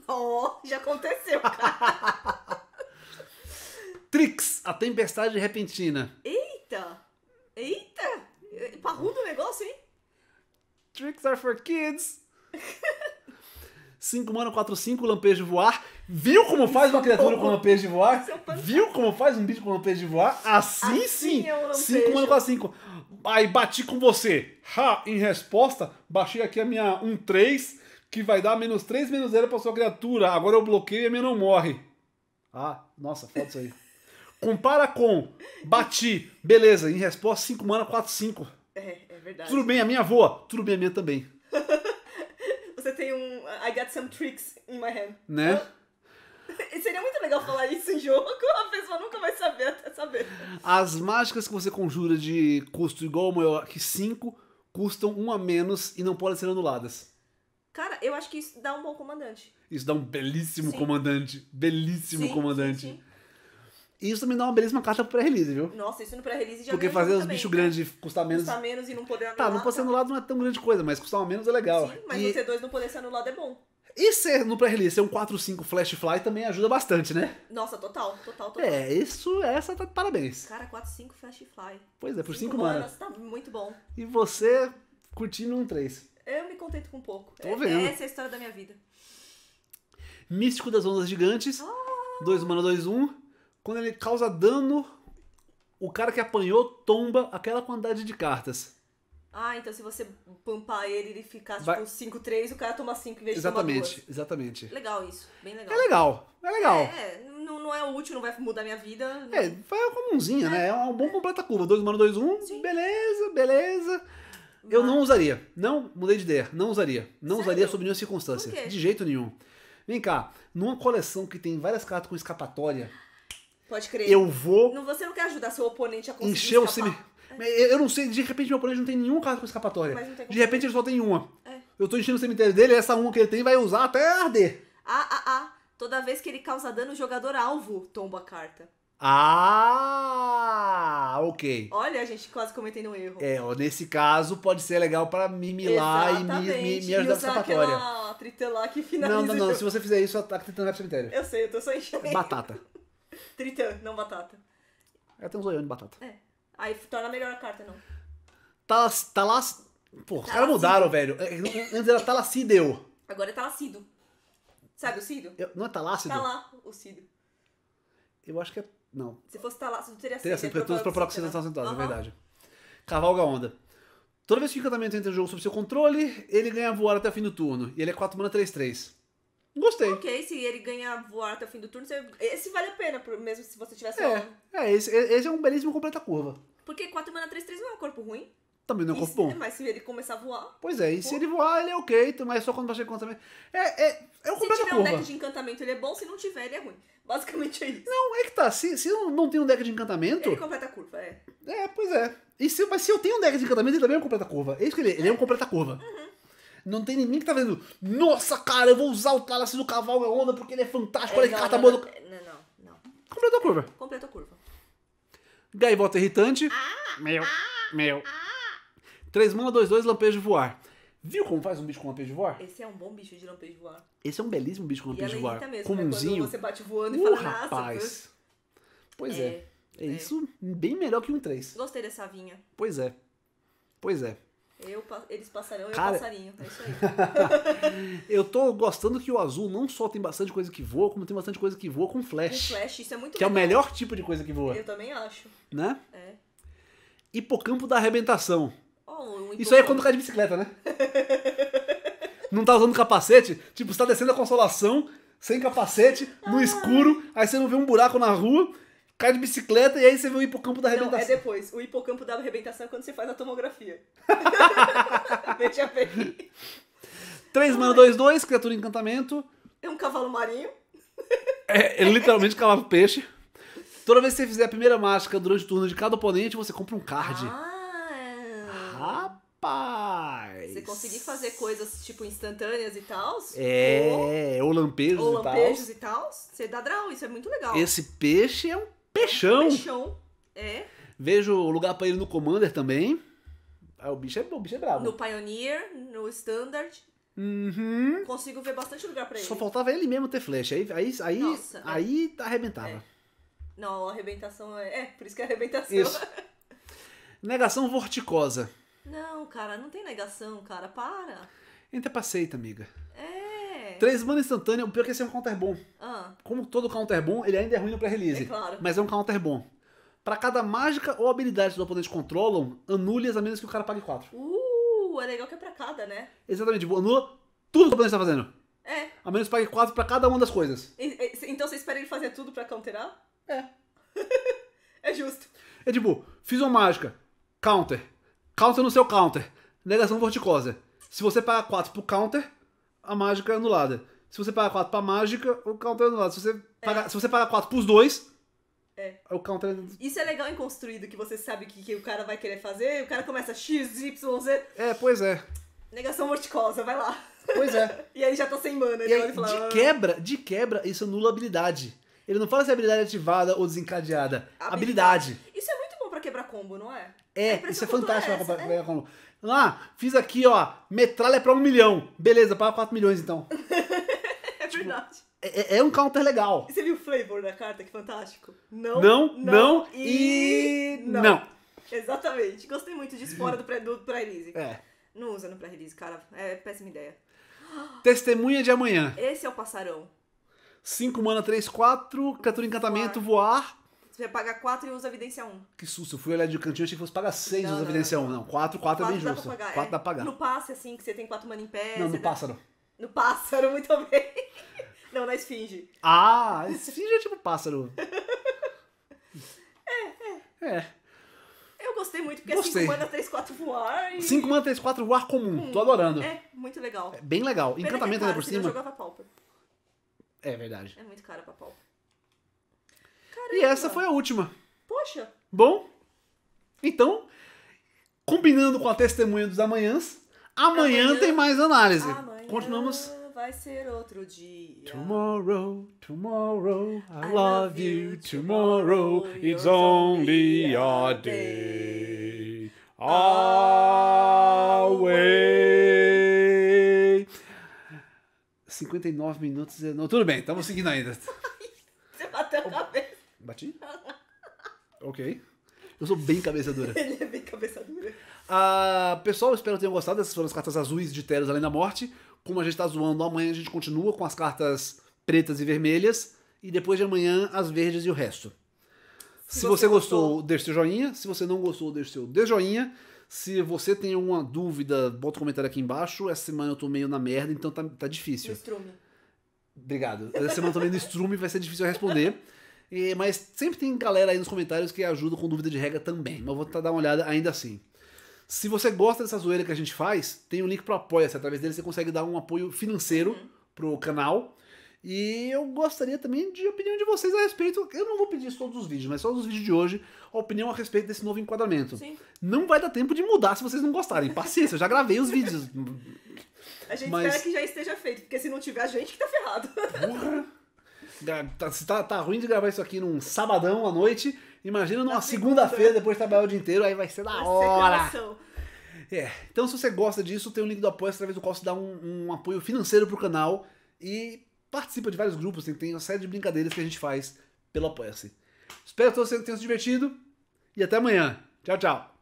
Oh, já aconteceu, cara. Matrix, a tempestade repentina. Eita! Eita! Parrudo o negócio, hein? Tricks are for kids. 5 mana, 4, 5, lampejo voar. Viu como faz uma criatura com lampejo voar? Viu como faz um bicho com lampejo voar? Assim, assim sim! 5 é mana, 4, 5. Aí bati com você. Ha! Em resposta, baixei aqui a minha 1, 3, que vai dar menos 3, menos 0 pra sua criatura. Agora eu bloqueio e a minha não morre. Ah, nossa, foda isso aí. Compara com bati, beleza, em resposta 5 mana, 4, 5. É, é verdade. Tudo bem, a minha voa. Tudo bem, a minha também. Você tem um I got some tricks in my hand. Né? Seria muito legal falar isso em jogo, a pessoa nunca vai saber até saber. As mágicas que você conjura de custo igual ou maior que 5 custam 1 a menos e não podem ser anuladas. Cara, eu acho que isso dá um bom comandante. Isso dá um belíssimo sim. comandante. Belíssimo sim, comandante. Sim, isso também dá uma belíssima carta pro pré-release, viu? Nossa, isso no pré-release já Porque fazer os bichos grandes custar menos. Custar menos e não poder tá, anular. Tá, não poder ser então. anulado não é tão grande coisa, mas custar menos é legal. Sim, mas e... no C2 não poder ser anulado é bom. E ser no pré-release, ser um 4-5 Flash Fly também ajuda bastante, né? Nossa, total, total, total. É, isso, essa tá parabéns. Cara, 4-5 Flash Fly. Pois é, por 5 manas. Tá muito bom. E você curtindo um 3. Eu me contento com pouco. Tô é, vendo. Essa é a história da minha vida. Místico das Ondas Gigantes. Ah. 2 mana, 2, 1. Quando ele causa dano, o cara que apanhou tomba aquela quantidade de cartas. Ah, então se você pampar ele e ele ficar Vai... tipo 5, 3, o cara toma 5 em vez de Exatamente, exatamente. Legal isso, bem legal. É legal, é legal. É, é não, não é útil, não vai mudar minha vida. Não. É, vai comumzinha, é. né? É um bom completa-curva. 2 mano, 2, 1, um, beleza, beleza. Eu Mas... não usaria, não, mudei de ideia, não usaria. Não Sério? usaria sob nenhuma circunstância, de jeito nenhum. Vem cá, numa coleção que tem várias cartas com escapatória Pode crer. Eu vou. Não, você não quer ajudar seu oponente a conseguir. Encher escapar. o cemitério. Eu não sei, de repente meu oponente não tem nenhum caso com escapatória. De repente ele só tem uma. É. Eu tô enchendo o cemitério dele, essa uma que ele tem vai usar até arder. Ah, ah, ah. Toda vez que ele causa dano, o jogador alvo tomba a carta. Ah, ok. Olha, a gente quase cometendo um erro. É, ó, nesse caso pode ser legal para mimilar Exatamente. e me, me, me ajudar na escapatória. Aquela, tritelar que finaliza não, não, não. Se você fizer isso, a Tritan vai pro cemitério. Eu sei, eu tô só enchendo. Batata. Tritão, não batata. é tem um zoião de batata. É. Aí torna melhor a carta, não. Talas, talas... Pô, os caras mudaram, velho. É, antes era Talacideu. Agora é Talacido. Sabe o Cido? Eu, não é Talácido? Tá lá, o Cido. Eu acho que é... Não. Se fosse Talácido, teria, teria sido. Teria sido, porque todas as acentuadas, é, tá é né? verdade. Cavalga onda. Toda vez que o encantamento entra em jogo sob seu controle, ele ganha voar até o fim do turno. E ele é 4 mana 3-3. Gostei. Ok, se ele ganhar voar até o fim do turno, esse vale a pena, mesmo se você tivesse. É, é esse, esse é um belíssimo completa curva. Porque 4 mana 3-3 não é um corpo ruim. Também não é um corpo bom. Mas se ele começar a voar. Pois é, e pô. se ele voar, ele é ok, mas só quando baixar encantamento. É, é, é um completa curva. Se tiver um deck de encantamento, ele é bom, se não tiver, ele é ruim. Basicamente é isso. Não, é que tá. Se, se eu não tenho um deck de encantamento. Ele completa a curva, é. É, pois é. E se, mas se eu tenho um deck de encantamento, ele também é um completa curva. É ele, é, ele é um completa curva. Uhum. Não tem ninguém que tá vendo. Nossa, cara, eu vou usar o Talassi do Cavalga Onda porque ele é fantástico. Olha é, que carta tá boa do. Não, não, não. Completou a curva. Completou a curva. Gaivota irritante. Ah, meu. Ah, meu. Ah. 3 mana, dois dois, lampejo voar. Viu como faz um bicho com lampejo voar? Esse é um bom bicho de lampejo voar. Esse é um belíssimo bicho com lampejo voar. Mesmo, Comumzinho. Né? Quando você bate voando e uh, fala, rapaz. Pois é, é. é. É, isso bem melhor que um 3. Gostei dessa vinha. Pois é. Pois é. Eu, eles passarão, Cara... eu passarinho. tá isso aí. eu tô gostando que o azul não só tem bastante coisa que voa, como tem bastante coisa que voa com flash. Com flash, isso é muito Que legal. é o melhor tipo de coisa que voa. Eu também acho. Né? É. Hipocampo da arrebentação. Oh, um Isso aí é quando cai de bicicleta, né? não tá usando capacete? Tipo, você tá descendo a consolação, sem capacete, no ah. escuro, aí você não vê um buraco na rua cai de bicicleta e aí você vê o hipocampo da arrebentação. Não, é depois. O hipocampo da arrebentação é quando você faz a tomografia. Veja bem. 3 mana 2, 2, criatura encantamento. É um cavalo marinho. É, é literalmente cavalo peixe. Toda vez que você fizer a primeira mágica durante o turno de cada oponente, você compra um card. Ah. Rapaz! É. Você conseguir fazer coisas tipo instantâneas e tal? É, ou, ou lampejos ou e tal. Ou lampejos e tal, você dá draw, isso é muito legal. Esse peixe é um Peixão. Peixão, é. Vejo o lugar para ele no Commander também. Ah, o bicho é bom, o bicho é bravo. No Pioneer, no Standard. Uhum. Consigo ver bastante lugar pra ele. Só faltava ele mesmo ter flecha. Aí, aí, aí, Nossa, aí é. arrebentava. É. Não, arrebentação é. É, por isso que é arrebentação. Isso. Negação vorticosa. Não, cara, não tem negação, cara. Para. seita, amiga. É. 3 mana instantânea, o pior é que esse é um counter bom. Ah. Como todo counter bom, ele ainda é ruim no pré-release. É claro. Mas é um counter bom. Pra cada mágica ou habilidade que os oponentes controlam, anule-as a menos que o cara pague 4. Uh, é legal que é pra cada, né? Exatamente, tipo, anula tudo que o oponente tá fazendo. É. A menos que pague 4 pra cada uma das coisas. E, e, então você espera ele fazer tudo pra counterar? É. é justo. É tipo, fiz uma mágica, counter, counter no seu counter, negação vorticosa. Se você pagar 4 pro counter, a mágica é anulada. Se você pagar 4 pra mágica, o counter é anulado. Se você, é. pagar, se você pagar 4 pros dois, é. o counter é anulado. Isso é legal em construído, que você sabe o que, que o cara vai querer fazer, o cara começa X, Y, Z. É, pois é. Negação morticosa, vai lá. Pois é. e aí já tá sem mana. Né? Aí, de, ah. quebra, de quebra, isso anula habilidade. Ele não fala se é habilidade ativada ou desencadeada. Habilidade. habilidade. Isso é muito bom pra quebrar combo, não é? É, isso é fantástico é pra quebrar é. combo. Ah, fiz aqui, ó, metralha pra um milhão. Beleza, paga 4 milhões então. é tipo, verdade. É, é, é, um counter legal. E você viu o flavor da carta? Que fantástico. Não, não, não, não e... e... Não. não. Exatamente. Gostei muito disso fora do pré-release. É. Não usa no pré-release, cara. É péssima ideia. Testemunha de amanhã. Esse é o passarão. 5 mana, 3, 4, criatura encantamento, voar. voar você paga 4 e usa a evidência 1. Que susto, eu fui olhar de cantinho, e achei que fosse pagar 6 e usa a evidência não. 1. Não, 4, 4 é bem justo. 4 é. dá pra pagar. No passe, assim, que você tem 4 mana em pé. Não, no pássaro. No pássaro, muito bem. Não, na esfinge. Ah, esfinge é tipo pássaro. é, é. É. Eu gostei muito, porque é 5 mana 3, 4 voar. E... 5 mana 3, 4 voar comum. Hum, Tô adorando. É, muito legal. É bem legal. Pena é Encantamento ainda por né? cima. Eu jogava Pauper. É verdade. É muito caro pra Pauper. Caramba. E essa foi a última. Poxa. Bom, então, combinando com a testemunha dos amanhãs, amanhã, amanhã tem mais análise. Amanhã Continuamos. Vai ser outro dia. Tomorrow, tomorrow, I, I love you. Tomorrow, it's only a day. Away. 59 minutos. Não, tudo bem, estamos seguindo ainda. Bati? ok. Eu sou bem cabeçadura. Ele é bem cabeçadura. Ah, pessoal, espero que tenham gostado. Essas foram as cartas azuis de Teros Além da Morte. Como a gente tá zoando, amanhã a gente continua com as cartas pretas e vermelhas. E depois de amanhã, as verdes e o resto. Se, você, gostou, gostou, deixe seu joinha. Se você não gostou, deixe seu desjoinha. Se você tem alguma dúvida, bota um comentário aqui embaixo. Essa semana eu tô meio na merda, então tá, tá difícil. No estrume. Obrigado. Essa semana eu tô meio no estrume, vai ser difícil responder. E, mas sempre tem galera aí nos comentários que ajuda com dúvida de regra também. Mas vou dar uma olhada ainda assim. Se você gosta dessa zoeira que a gente faz, tem um link pro Apoia-se. Através dele você consegue dar um apoio financeiro uhum. pro canal. E eu gostaria também de opinião de vocês a respeito. Eu não vou pedir isso todos os vídeos, mas só os vídeos de hoje, a opinião a respeito desse novo enquadramento. Sim. Não vai dar tempo de mudar se vocês não gostarem. Paciência, eu já gravei os vídeos. A gente mas... espera que já esteja feito, porque se não tiver, a gente que tá ferrado. Porra! Tá, se tá, tá ruim de gravar isso aqui num sabadão à noite, imagina numa segunda-feira, depois de trabalhar o dia inteiro, aí vai ser da hora. É. Então, se você gosta disso, tem o um link do apoio através do qual você dá um, um apoio financeiro pro canal e participa de vários grupos, tem, tem uma série de brincadeiras que a gente faz pelo Apoia-se. Espero que você tenha se divertido e até amanhã. Tchau, tchau.